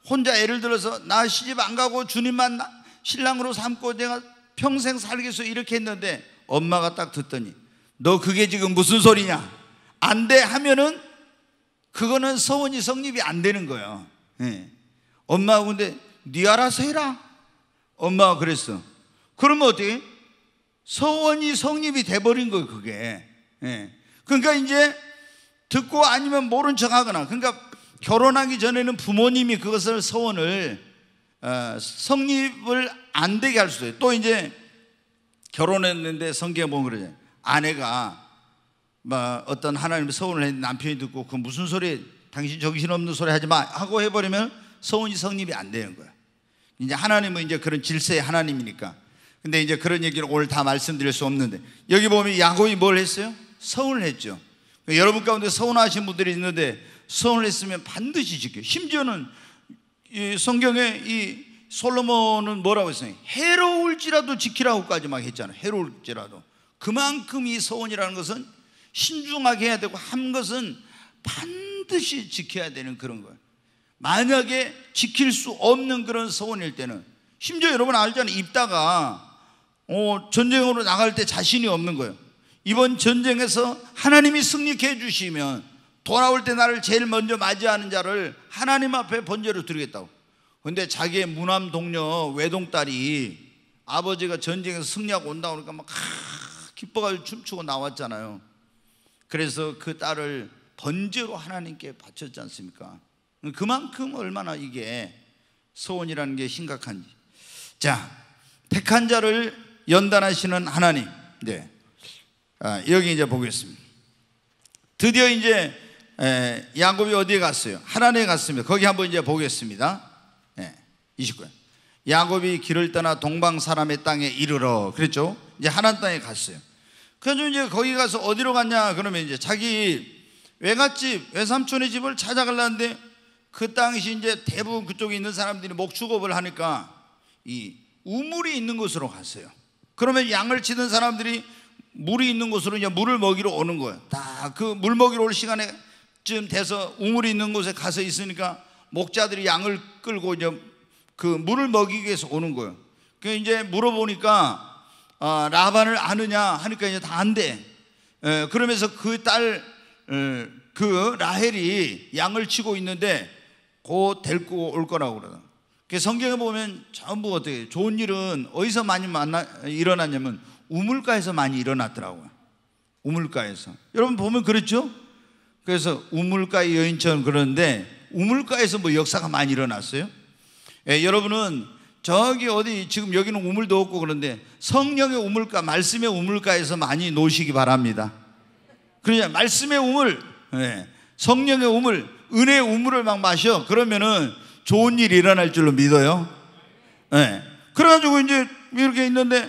혼자 예를 들어서 나 시집 안 가고 주님만 신랑으로 삼고 내가 평생 살겠어 이렇게 했는데 엄마가 딱 듣더니 너 그게 지금 무슨 소리냐? 안 돼 하면은 그거는 서원이 성립이 안 되는 거예요. 예. 엄마가 근데 네 알아서 해라. 엄마가 그랬어. 그러면 어떻게? 서원이 성립이 돼버린 거예요, 그게. 예. 그러니까 이제 듣고 아니면 모른 척 하거나, 그러니까 결혼하기 전에는 부모님이 그것을 서원을, 어, 성립을 안 되게 할 수도 있어요. 또 이제 결혼했는데 성경에 보면 그러잖아요. 아내가 뭐 어떤 하나님의 서운을 했는데 남편이 듣고 그 무슨 소리 당신 정신없는 소리 하지 마 하고 해버리면 서운이 성립이 안 되는 거야. 이제 하나님은 이제 그런 질서의 하나님이니까. 근데 이제 그런 얘기를 오늘 다 말씀드릴 수 없는데 여기 보면 야곱이 뭘 했어요? 서운을 했죠. 여러분 가운데 서운하신 분들이 있는데 서운을 했으면 반드시 지켜. 심지어는 이 성경에 이 솔로몬은 뭐라고 했어요? 해로울지라도 지키라고까지 막 했잖아요. 해로울지라도. 그만큼 이서운이라는 것은 신중하게 해야 되고 한 것은 반드시 지켜야 되는 그런 거예요. 만약에 지킬 수 없는 그런 서원일 때는 심지어 여러분 알잖아요. 입다가 어, 전쟁으로 나갈 때 자신이 없는 거예요. 이번 전쟁에서 하나님이 승리 해주시면 돌아올 때 나를 제일 먼저 맞이하는 자를 하나님 앞에 번제로 드리겠다고. 근데 자기의 무남 동료 외동딸이 아버지가 전쟁에서 승리하고 온다 그러니까 막 아, 기뻐가지고 춤추고 나왔잖아요. 그래서 그 딸을 번제로 하나님께 바쳤지 않습니까? 그만큼 얼마나 이게 소원이라는 게 심각한지. 자, 택한 자를 연단하시는 하나님. 네. 아, 여기 이제 보겠습니다. 드디어 이제 에, 야곱이 어디에 갔어요? 하란에 갔습니다. 거기 한번 이제 보겠습니다. 예, 2 9 야곱이 길을 떠나 동방 사람의 땅에 이르러 그랬죠? 이제 하란 땅에 갔어요. 그래서 이제 거기 가서 어디로 갔냐 그러면 이제 자기 외갓집 외삼촌의 집을 찾아가려는데 그 당시 이제 대부분 그쪽에 있는 사람들이 목축업을 하니까 이 우물이 있는 곳으로 갔어요. 그러면 양을 치는 사람들이 물이 있는 곳으로 이제 물을 먹이러 오는 거예요. 다 그 물 먹이러 올 시간에 쯤 돼서 우물이 있는 곳에 가서 있으니까 목자들이 양을 끌고 이제 그 물을 먹이기 위해서 오는 거예요. 그 이제 물어보니까 어, 라반을 아느냐 하니까 이제 다 안돼. 그러면서 그딸그 그 라헬이 양을 치고 있는데 곧 데리고 올 거라고 그러다. 성경에 보면 전부 어떻게 좋은 일은 어디서 많이 만나, 일어났냐면 우물가에서 많이 일어났더라고요. 우물가에서. 여러분 보면 그렇죠? 그래서 우물가의 여인처럼 그러는데 우물가에서 뭐 역사가 많이 일어났어요. 예, 여러분은 저기 어디 지금 여기는 우물도 없고 그런데 성령의 우물가, 말씀의 우물가에서 많이 노시기 바랍니다. 그러냐 말씀의 우물, 네. 성령의 우물, 은혜의 우물을 막 마셔. 그러면은 좋은 일이 일어날 줄로 믿어요. 네. 그래가지고 이제 이렇게 있는데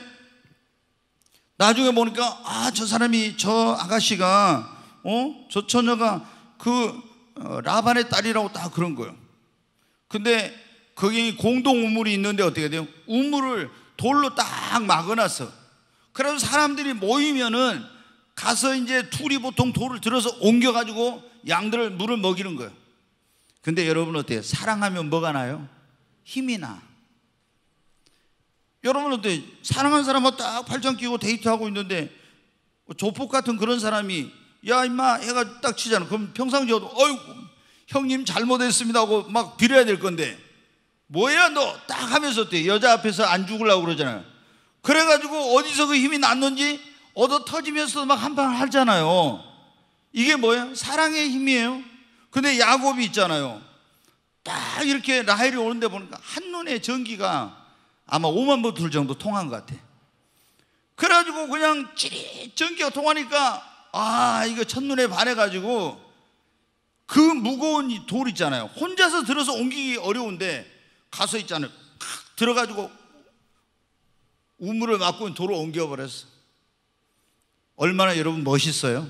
나중에 보니까 아저 사람이 저 아가씨가 어저 처녀가 그 어, 라반의 딸이라고 딱 그런 거예요. 근데 거기 공동 우물이 있는데 어떻게 돼요? 우물을 돌로 딱 막아놨어. 그래서 사람들이 모이면은 가서 이제 둘이 보통 돌을 들어서 옮겨가지고 양들을 물을 먹이는 거예요. 근데 여러분 어때요? 사랑하면 뭐가 나요? 힘이 나. 여러분 어때요? 사랑하는 사람하고 딱 팔짱 끼고 데이트하고 있는데 조폭 같은 그런 사람이 야 임마 해가 딱 치잖아. 그럼 평상시에도 어이 형님 잘못했습니다 하고 막 빌어야 될 건데 뭐야 너 딱 하면서 또 여자 앞에서 안 죽으려고 그러잖아요. 그래가지고 어디서 그 힘이 났는지 얻어 터지면서 막 한판 하잖아요. 이게 뭐야? 사랑의 힘이에요. 근데 야곱이 있잖아요. 딱 이렇게 라헬이 오는데 보니까 한눈에 전기가 아마 5만 보틀 정도 통한 것 같아. 그래가지고 그냥 찌릿 전기가 통하니까 아, 이거 첫눈에 반해가지고 그 무거운 돌 있잖아요. 혼자서 들어서 옮기기 어려운데 가서 있잖아요. 탁 들어가지고 우물을 막고 도로 옮겨버렸어. 얼마나 여러분 멋있어요?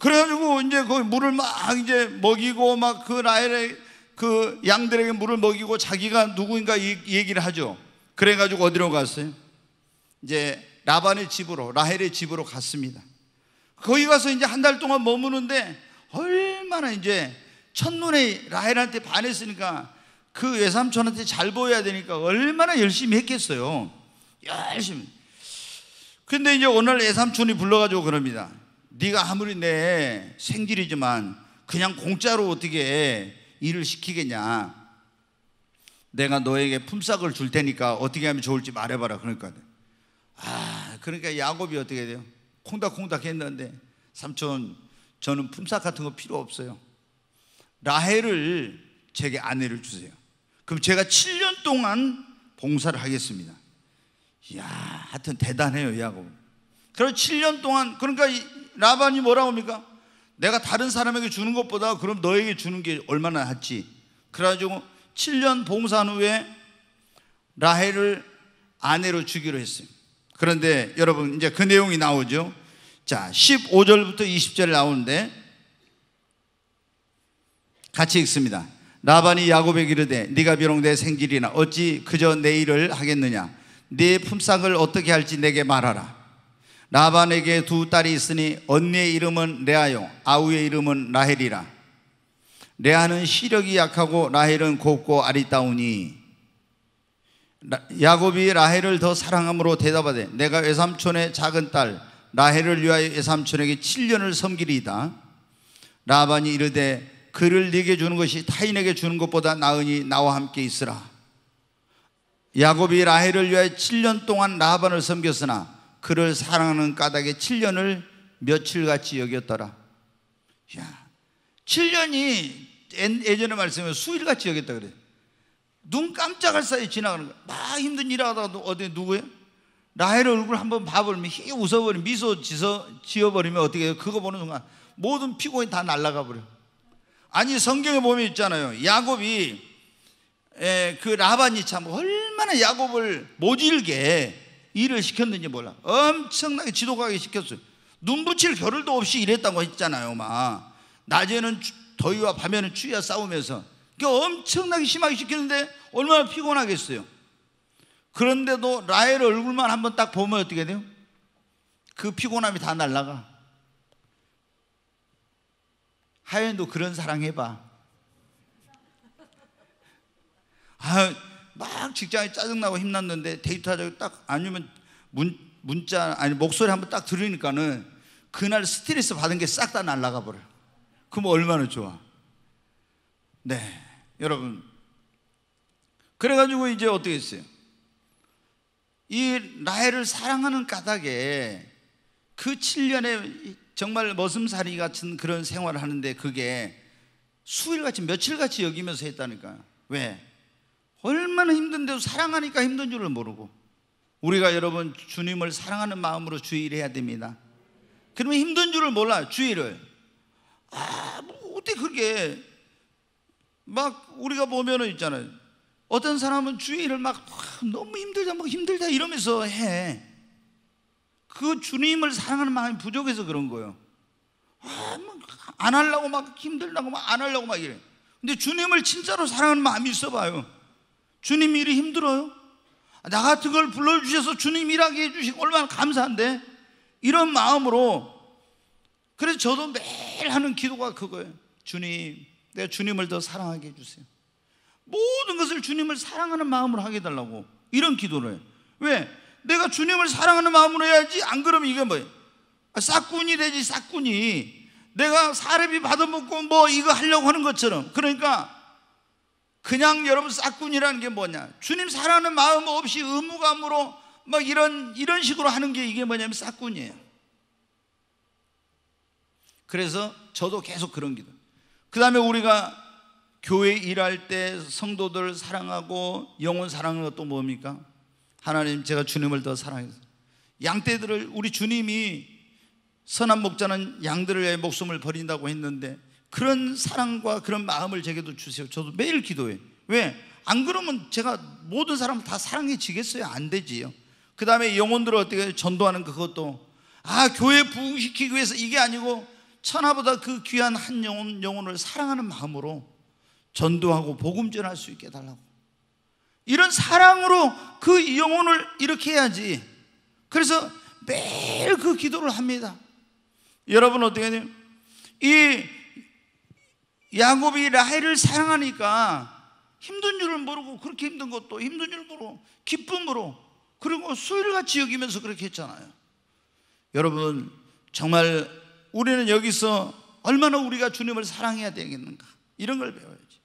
그래가지고 이제 그 물을 막 이제 먹이고 막 그 라엘의 그 양들에게 물을 먹이고 자기가 누구인가 얘기를 하죠. 그래가지고 어디로 갔어요? 이제 라반의 집으로 라헬의 집으로 갔습니다. 거기 가서 이제 한 달 동안 머무는데 얼마나 이제 첫눈에 라헬한테 반했으니까 그 외삼촌한테 잘 보여야 되니까 얼마나 열심히 했겠어요. 열심히. 근데 이제 오늘 외삼촌이 불러가지고 그럽니다. 네가 아무리 내 생질이지만 그냥 공짜로 어떻게 일을 시키겠냐. 내가 너에게 품삯을 줄 테니까 어떻게 하면 좋을지 말해봐라. 그러니까. 아, 그러니까 야곱이 어떻게 돼요? 콩닥콩닥 했는데, 삼촌, 저는 품삯 같은 거 필요 없어요. 라헬을 제게 아내를 주세요. 그럼 제가 7년 동안 봉사를 하겠습니다. 이야, 하여튼 대단해요, 야곱. 그럼 7년 동안, 그러니까 라반이 뭐라 합니까? 내가 다른 사람에게 주는 것보다 그럼 너에게 주는 게 얼마나 낫지. 그래가지고 7년 봉사한 후에 라헬을 아내로 주기로 했어요. 그런데 여러분, 이제 그 내용이 나오죠. 자, 15절부터 20절 나오는데 같이 읽습니다. 라반이 야곱에게 이르되 네가 비록 내생길이나 어찌 그저 내 일을 하겠느냐 네 품삯을 어떻게 할지 내게 말하라 라반에게 두 딸이 있으니 언니의 이름은 레아요 아우의 이름은 라헬이라 레아는 시력이 약하고 라헬은 곱고 아리따우니 야곱이 라헬을 더 사랑함으로 대답하되 내가 외삼촌의 작은 딸 라헬을 위하여 외삼촌에게 7년을 섬기리이다 라반이 이르되 그를 네게 주는 것이 타인에게 주는 것보다 나으니 나와 함께 있으라. 야곱이 라헬을 위하 7년 동안 라반을 섬겼으나 그를 사랑하는 까닭에 7년을 며칠같이 여겼더라. 야, 7년이 예전에 말씀해 수일같이 여겼다 그래. 눈 깜짝할 사이에 지나가는 거야. 막 힘든 일 하다가 어디 누구예라헬 얼굴 한 번 봐버리면 히 웃어버리면 미소 지어버리면 어떻게 해요? 그거 보는 순간 모든 피곤이 다 날아가 버려. 아니 성경에 보면 있잖아요. 야곱이 에, 예, 그 라반이 참 얼마나 야곱을 모질게 일을 시켰는지 몰라. 엄청나게 지독하게 시켰어요. 눈 붙일 겨를도 없이 일했다고 했잖아요, 막. 낮에는 더위와 밤에는 추위와 싸우면서. 그러니까 엄청나게 심하게 시켰는데 얼마나 피곤하겠어요. 그런데도 라헬 얼굴만 한번 딱 보면 어떻게 돼요? 그 피곤함이 다 날라가. 하연도 그런 사랑 해봐. 아, 막 직장에 짜증나고 힘났는데 데이트하자고 딱 아니면 문, 문자, 아니 목소리 한번 딱 들으니까는 그날 스트레스 받은 게 싹 다 날라가 버려 그럼 얼마나 좋아. 네. 여러분. 그래가지고 이제 어떻게 했어요? 이 라헬을 사랑하는 까닭에 그 7년의 정말 머슴살이 같은 그런 생활을 하는데 그게 수일같이 며칠같이 여기면서 했다니까요. 왜? 얼마나 힘든데도 사랑하니까 힘든 줄을 모르고 우리가 여러분 주님을 사랑하는 마음으로 주의를 해야 됩니다. 그러면 힘든 줄을 몰라 요 주의를. 아, 뭐 어떻게 그렇게 막 우리가 보면은 있잖아요. 어떤 사람은 주의를 막, 막 아, 너무 힘들다, 막 뭐 힘들다 이러면서 해. 그 주님을 사랑하는 마음이 부족해서 그런 거예요. 아, 뭐 안 하려고 막 힘들다고 막 안 하려고 막 이래. 근데 주님을 진짜로 사랑하는 마음이 있어 봐요. 주님 일이 힘들어요. 나 같은 걸 불러주셔서 주님 일하게 해주시고 얼마나 감사한데 이런 마음으로 그래서 저도 매일 하는 기도가 그거예요. 주님, 내가 주님을 더 사랑하게 해주세요. 모든 것을 주님을 사랑하는 마음으로 하게 해달라고 이런 기도를 해요. 왜? 내가 주님을 사랑하는 마음으로 해야지 안 그러면 이게 뭐예요? 아, 싹꾼이 되지 싹꾼이 내가 사례비 받아먹고 뭐 이거 하려고 하는 것처럼 그러니까 그냥 여러분 싹꾼이라는 게 뭐냐 주님 사랑하는 마음 없이 의무감으로 막 이런 이런 식으로 하는 게 이게 뭐냐면 싹꾼이에요 그래서 저도 계속 그런 기도 그 다음에 우리가 교회 일할 때 성도들 사랑하고 영혼 사랑하는 것도 뭡니까? 하나님 제가 주님을 더 사랑해서 양떼들을 우리 주님이 선한 목자는 양들을 위해 목숨을 버린다고 했는데 그런 사랑과 그런 마음을 제게도 주세요. 저도 매일 기도해. 왜? 안 그러면 제가 모든 사람을 다 사랑해지겠어요? 안 되지요. 그 다음에 영혼들을 어떻게 전도하는 그것도 아 교회 부흥시키기 위해서 이게 아니고 천하보다 그 귀한 한 영혼 영혼을 사랑하는 마음으로 전도하고 복음 전할 수 있게 해 달라고. 이런 사랑으로 그 영혼을 이렇게 해야지. 그래서 매일 그 기도를 합니다. 여러분 어떻게 돼요? 이 야곱이 라헬을 사랑하니까 힘든 줄을 모르고 그렇게 힘든 것도 힘든 줄 모르고 기쁨으로 그리고 수일같이 여기면서 그렇게 했잖아요. 여러분 정말 우리는 여기서 얼마나 우리가 주님을 사랑해야 되겠는가 이런 걸 배워야지.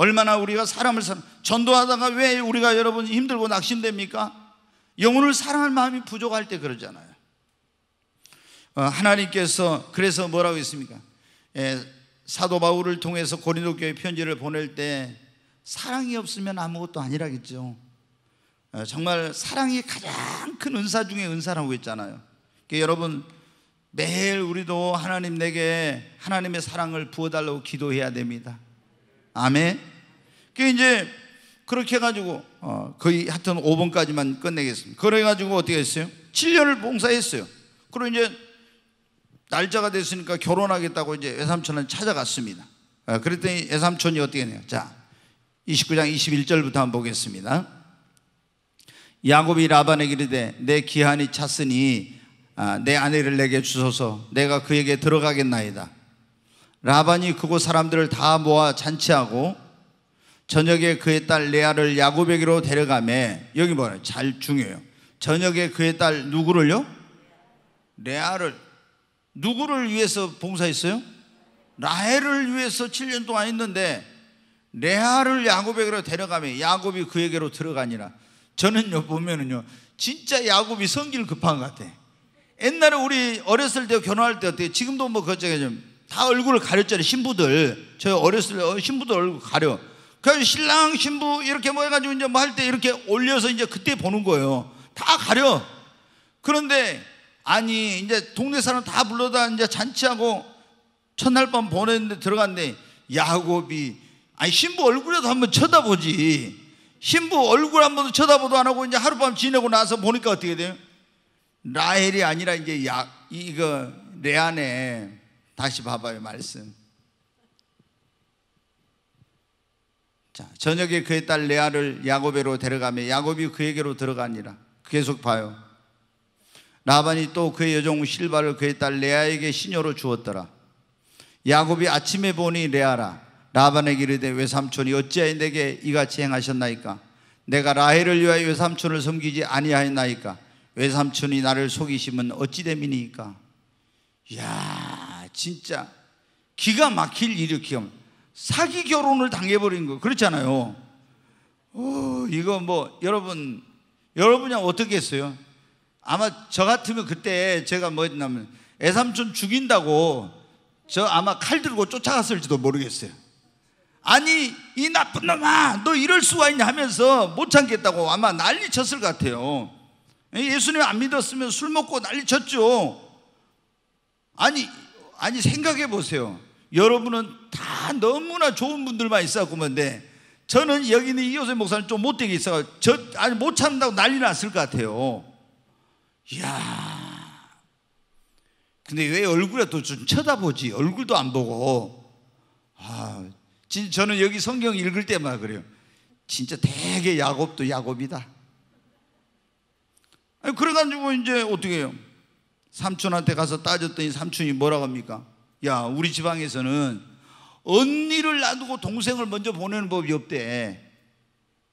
얼마나 우리가 사람을 사랑, 전도하다가 왜 우리가 여러분 힘들고 낙심됩니까? 영혼을 사랑할 마음이 부족할 때 그러잖아요. 어, 하나님께서 그래서 뭐라고 했습니까? 예, 사도 바울을 통해서 고린도 교회 편지를 보낼 때 사랑이 없으면 아무것도 아니라겠죠. 어, 정말 사랑이 가장 큰 은사 중에 은사라고 했잖아요. 그러니까 여러분 매일 우리도 하나님 내게 하나님의 사랑을 부어달라고 기도해야 됩니다. 아멘. 그 이제 그렇게 해가지고 어, 거의 하여튼 5번까지만 끝내겠습니다. 그래가지고 어떻게 했어요? 7년을 봉사했어요. 그리고 이제 날짜가 됐으니까 결혼하겠다고 이제 외삼촌을 찾아갔습니다. 아, 그랬더니 외삼촌이 어떻게 했냐. 자, 29장 21절부터 한번 보겠습니다. 야곱이 라반에게 이르되 내 기한이 찼으니 아, 내 아내를 내게 주소서 내가 그에게 들어가겠나이다. 라반이 그곳 사람들을 다 모아 잔치하고 저녁에 그의 딸 레아를 야곱에게로 데려가매 여기 뭐예요? 잘 중요해요. 저녁에 그의 딸 누구를요? 레아를 누구를 위해서 봉사했어요? 라헬을 위해서 7년 동안 했는데 레아를 야곱에게로 데려가며 야곱이 그에게로 들어가니라. 저는요 보면은요 진짜 야곱이 성질 급한 것 같아. 옛날에 우리 어렸을 때 결혼할 때 어때? 지금도 뭐 그저게 그렇죠? 좀다 얼굴을 가렸잖아요. 신부들. 저 어렸을 때 어, 신부들 얼굴 가려. 그래서 신랑, 신부 이렇게 뭐 해가지고 이제 뭐 할 때 이렇게 올려서 이제 그때 보는 거예요. 다 가려. 그런데 아니 이제 동네 사람 다 불러다 이제 잔치하고 첫날 밤 보냈는데 들어갔는데 야곱이 아니 신부 얼굴이라도 한번 쳐다보지. 신부 얼굴 한번 쳐다보도 안 하고 이제 하룻밤 지내고 나서 보니까 어떻게 돼요? 라헬이 아니라 이제 야 이거 레안의 다시 봐봐요, 말씀. 자, 저녁에 그의 딸 레아를 야곱에로 데려가며 야곱이 그에게로 들어가니라. 계속 봐요. 라반이 또 그의 여종 실바를 그의 딸 레아에게 시녀로 주었더라. 야곱이 아침에 보니 레아라. 라반에게 이르되 외삼촌이 어찌하여 내게 이같이 행하셨나이까? 내가 라헬을 위하여 외삼촌을 섬기지 아니하였나이까? 외삼촌이 나를 속이심은 어찌 됨이니까? 이야 진짜 기가 막힐 일이 기가 사기 결혼을 당해버린 거 그렇잖아요. 오, 어, 이거 뭐 여러분 여러분이 어떻게 했어요? 아마 저 같으면 그때 제가 뭐 했냐면 애삼촌 죽인다고 저 아마 칼 들고 쫓아갔을지도 모르겠어요. 아니 이 나쁜 놈아 너 이럴 수가 있냐 하면서 못 참겠다고 아마 난리 쳤을 것 같아요. 예, 예수님 안 믿었으면 술 먹고 난리 쳤죠. 아니 아니 생각해 보세요. 여러분은 다 너무나 좋은 분들만 있어갖고 그런데 저는 여기 있는 이호선 목사님 좀 못되게 있어. 저, 아니, 못 참는다고 난리 났을 것 같아요. 이야. 근데 왜 얼굴에 또 좀 쳐다보지? 얼굴도 안 보고. 아, 진, 저는 여기 성경 읽을 때만 그래요. 진짜 되게 야곱도 야곱이다. 아니, 그래가지고 이제 어떻게 해요? 삼촌한테 가서 따졌더니 삼촌이 뭐라고 합니까? 야, 우리 지방에서는 언니를 놔두고 동생을 먼저 보내는 법이 없대.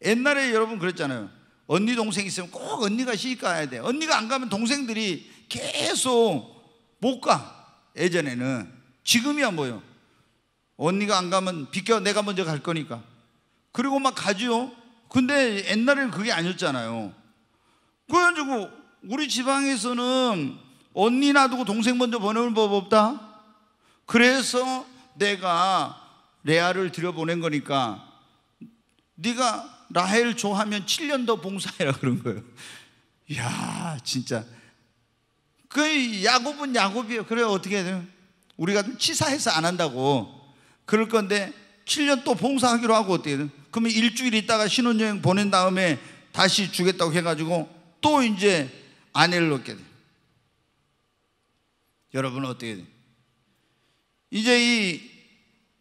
옛날에 여러분 그랬잖아요. 언니 동생 있으면 꼭 언니가 시집 가야 돼. 언니가 안 가면 동생들이 계속 못 가. 예전에는. 지금이야 뭐요. 언니가 안 가면 비켜 내가 먼저 갈 거니까. 그리고 막 가죠. 근데 옛날에는 그게 아니었잖아요. 그래가지고 우리 지방에서는 언니 놔두고 동생 먼저 보내는 법 없다. 그래서 내가 레아를 들여보낸 거니까 네가 라헬 좋아하면 7년 더 봉사해라 그런 거예요. 야 진짜 그 야곱은 야곱이에요. 그래 어떻게 해야 돼요? 우리가 좀 치사해서 안 한다고 그럴 건데 7년 또 봉사하기로 하고 어떻게 돼요? 그러면 일주일 있다가 신혼여행 보낸 다음에 다시 주겠다고 해가지고 또 이제 아내를 얻게 돼. 여러분 어떻게 돼 이제 이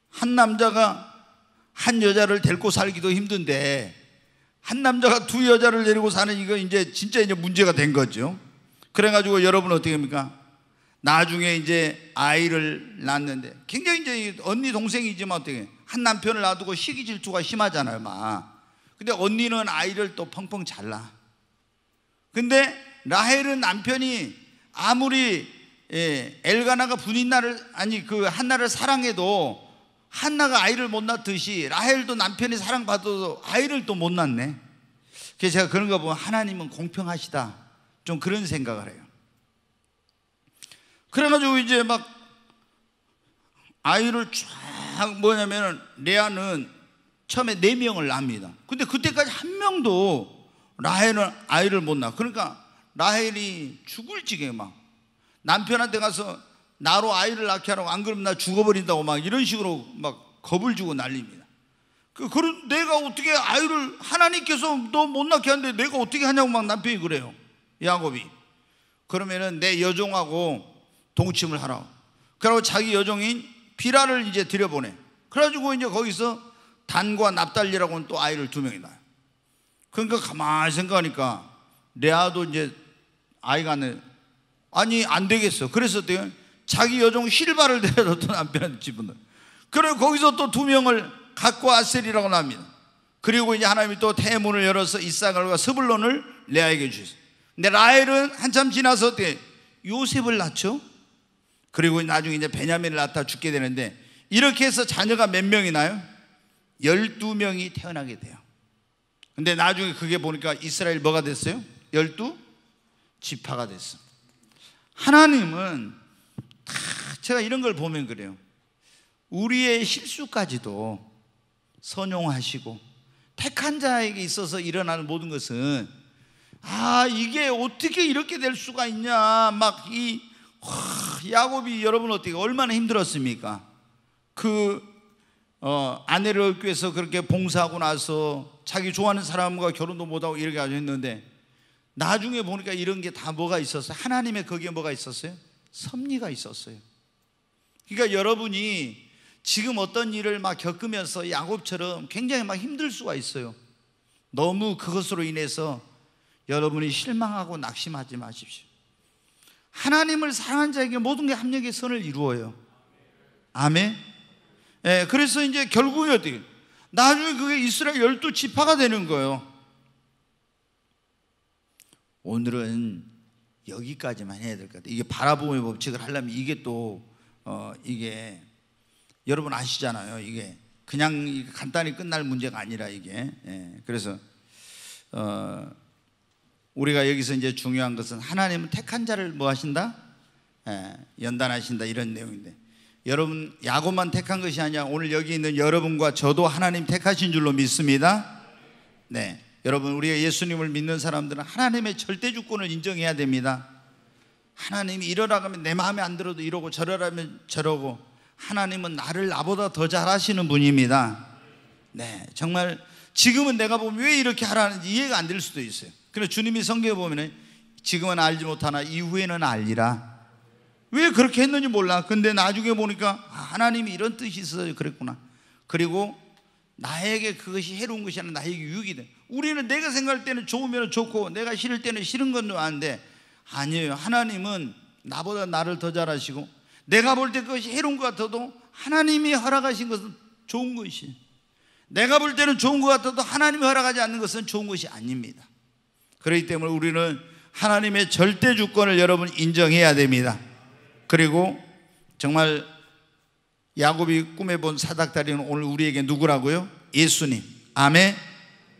한 남자가 한 여자를 데리고 살기도 힘든데 한 남자가 두 여자를 데리고 사는 이거 이제 진짜 이제 문제가 된 거죠. 그래가지고 여러분 어떻게 합니까? 나중에 이제 아이를 낳는데 굉장히 이제 언니 동생이지만 어떻게 해요? 한 남편을 놔두고 시기 질투가 심하잖아요, 막. 근데 언니는 아이를 또 펑펑 잘라. 근데 라헬은 남편이 아무리 예, 엘가나가 분인 나를 아니 그 한나를 사랑해도 한나가 아이를 못 낳듯이 라헬도 남편이 사랑받아서 아이를 또 못 낳네. 그래서 제가 그런 거 보면 하나님은 공평하시다. 좀 그런 생각을 해요. 그래가지고 이제 막 아이를 쫙 뭐냐면은 레아는 처음에 네 명을 낳습니다. 근데 그때까지 한 명도 라헬은 아이를 못 낳아. 그러니까 라헬이 죽을 지경에막 남편한테 가서 나로 아이를 낳게 하라고 안 그러면 나 죽어버린다고 막 이런 식으로 막 겁을 주고 난립니다. 그, 그런 내가 어떻게 아이를 하나님께서 너 못 낳게 하는데 내가 어떻게 하냐고 막 남편이 그래요. 야곱이. 그러면은 내 여종하고 동침을 하라고. 그러고 자기 여종인 비라를 이제 들여보내. 그래가지고 이제 거기서 단과 납달리라고는 또 아이를 두 명이 낳아요. 그러니까 가만히 생각하니까 레아도 이제 아이가 아니 안 되겠어. 그래서 어떻게 자기 여종 실바를 데려던 남편한테 집어 그리고 거기서 또 두 명을 갖고 아셀이라고 납니다. 그리고 이제 하나님이 또 대문을 열어서 이사갈과 스불론을 레아에게 주셨어요. 근데 라헬은 한참 지나서 어떻게 요셉을 낳죠. 그리고 나중에 이제 베냐민을 낳다 죽게 되는데 이렇게 해서 자녀가 몇 명이 나요? 12명이 태어나게 돼요. 근데 나중에 그게 보니까 이스라엘 뭐가 됐어요? 12 지파가 됐어. 하나님은 제가 이런 걸 보면 그래요. 우리의 실수까지도 선용하시고 택한 자에게 있어서 일어나는 모든 것은 아 이게 어떻게 이렇게 될 수가 있냐 막 이 야곱이 여러분 어떻게 얼마나 힘들었습니까? 그 어, 아내를 얻기 위해서 그렇게 봉사하고 나서 자기 좋아하는 사람과 결혼도 못하고 이렇게 아주 했는데 나중에 보니까 이런 게 다 뭐가 있었어요? 하나님의 거기에 뭐가 있었어요? 섭리가 있었어요. 그러니까 여러분이 지금 어떤 일을 막 겪으면서 야곱처럼 굉장히 막 힘들 수가 있어요. 너무 그것으로 인해서 여러분이 실망하고 낙심하지 마십시오. 하나님을 사랑한 자에게 모든 게 합력의 선을 이루어요. 아멘. 예, 그래서 이제 결국은어디 나중에 그게 이스라엘 열두 지파가 되는 거예요. 오늘은 여기까지만 해야 될 것 같아요. 이게 바라봄의 법칙을 하려면 이게 또, 어, 이게, 여러분 아시잖아요. 이게 그냥 간단히 끝날 문제가 아니라 이게. 예. 그래서, 어, 우리가 여기서 이제 중요한 것은 하나님은 택한 자를 뭐 하신다? 예, 연단하신다. 이런 내용인데. 여러분, 야곱만 택한 것이 아니라 오늘 여기 있는 여러분과 저도 하나님 택하신 줄로 믿습니다. 네. 여러분 우리가 예수님을 믿는 사람들은 하나님의 절대 주권을 인정해야 됩니다. 하나님이 이러라면 내 마음에 안 들어도 이러고 저러라면 저러고 하나님은 나를 나보다 더 잘하시는 분입니다. 네, 정말 지금은 내가 보면 왜 이렇게 하라는지 이해가 안 될 수도 있어요. 그래서 주님이 성경에 보면 지금은 알지 못하나 이후에는 알리라. 왜 그렇게 했는지 몰라. 근데 나중에 보니까 아, 하나님이 이런 뜻이 있어서 그랬구나. 그리고 나에게 그것이 해로운 것이 아니라 나에게 유익이 돼. 우리는 내가 생각할 때는 좋으면 좋고 내가 싫을 때는 싫은 건 아는데 아니에요. 하나님은 나보다 나를 더잘 아시고 내가 볼 때 그것이 해로운 것 같아도 하나님이 허락하신 것은 좋은 것이. 내가 볼 때는 좋은 것 같아도 하나님이 허락하지 않는 것은 좋은 것이 아닙니다. 그렇기 때문에 우리는 하나님의 절대 주권을 여러분 인정해야 됩니다. 그리고 정말 야곱이 꿈에 본 사닥다리는 오늘 우리에게 누구라고요? 예수님. 아멘.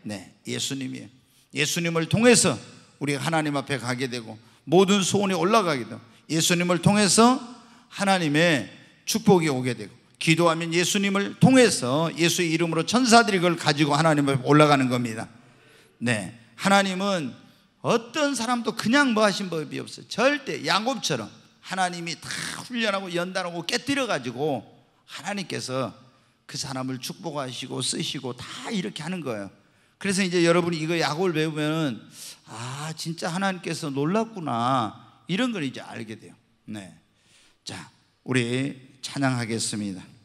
네, 예수님이에요. 예수님을 통해서 우리 하나님 앞에 가게 되고 모든 소원이 올라가게 되고 예수님을 통해서 하나님의 축복이 오게 되고 기도하면 예수님을 통해서 예수의 이름으로 천사들이 그걸 가지고 하나님 앞에 올라가는 겁니다. 네. 하나님은 어떤 사람도 그냥 뭐 하신 법이 없어요. 절대 야곱처럼 하나님이 다 훈련하고 연단하고 깨뜨려 가지고 하나님께서 그 사람을 축복하시고 쓰시고 다 이렇게 하는 거예요. 그래서 이제 여러분이 이거 야곱을 배우면은 아 진짜 하나님께서 놀랐구나 이런 걸 이제 알게 돼요. 네, 자 우리 찬양하겠습니다.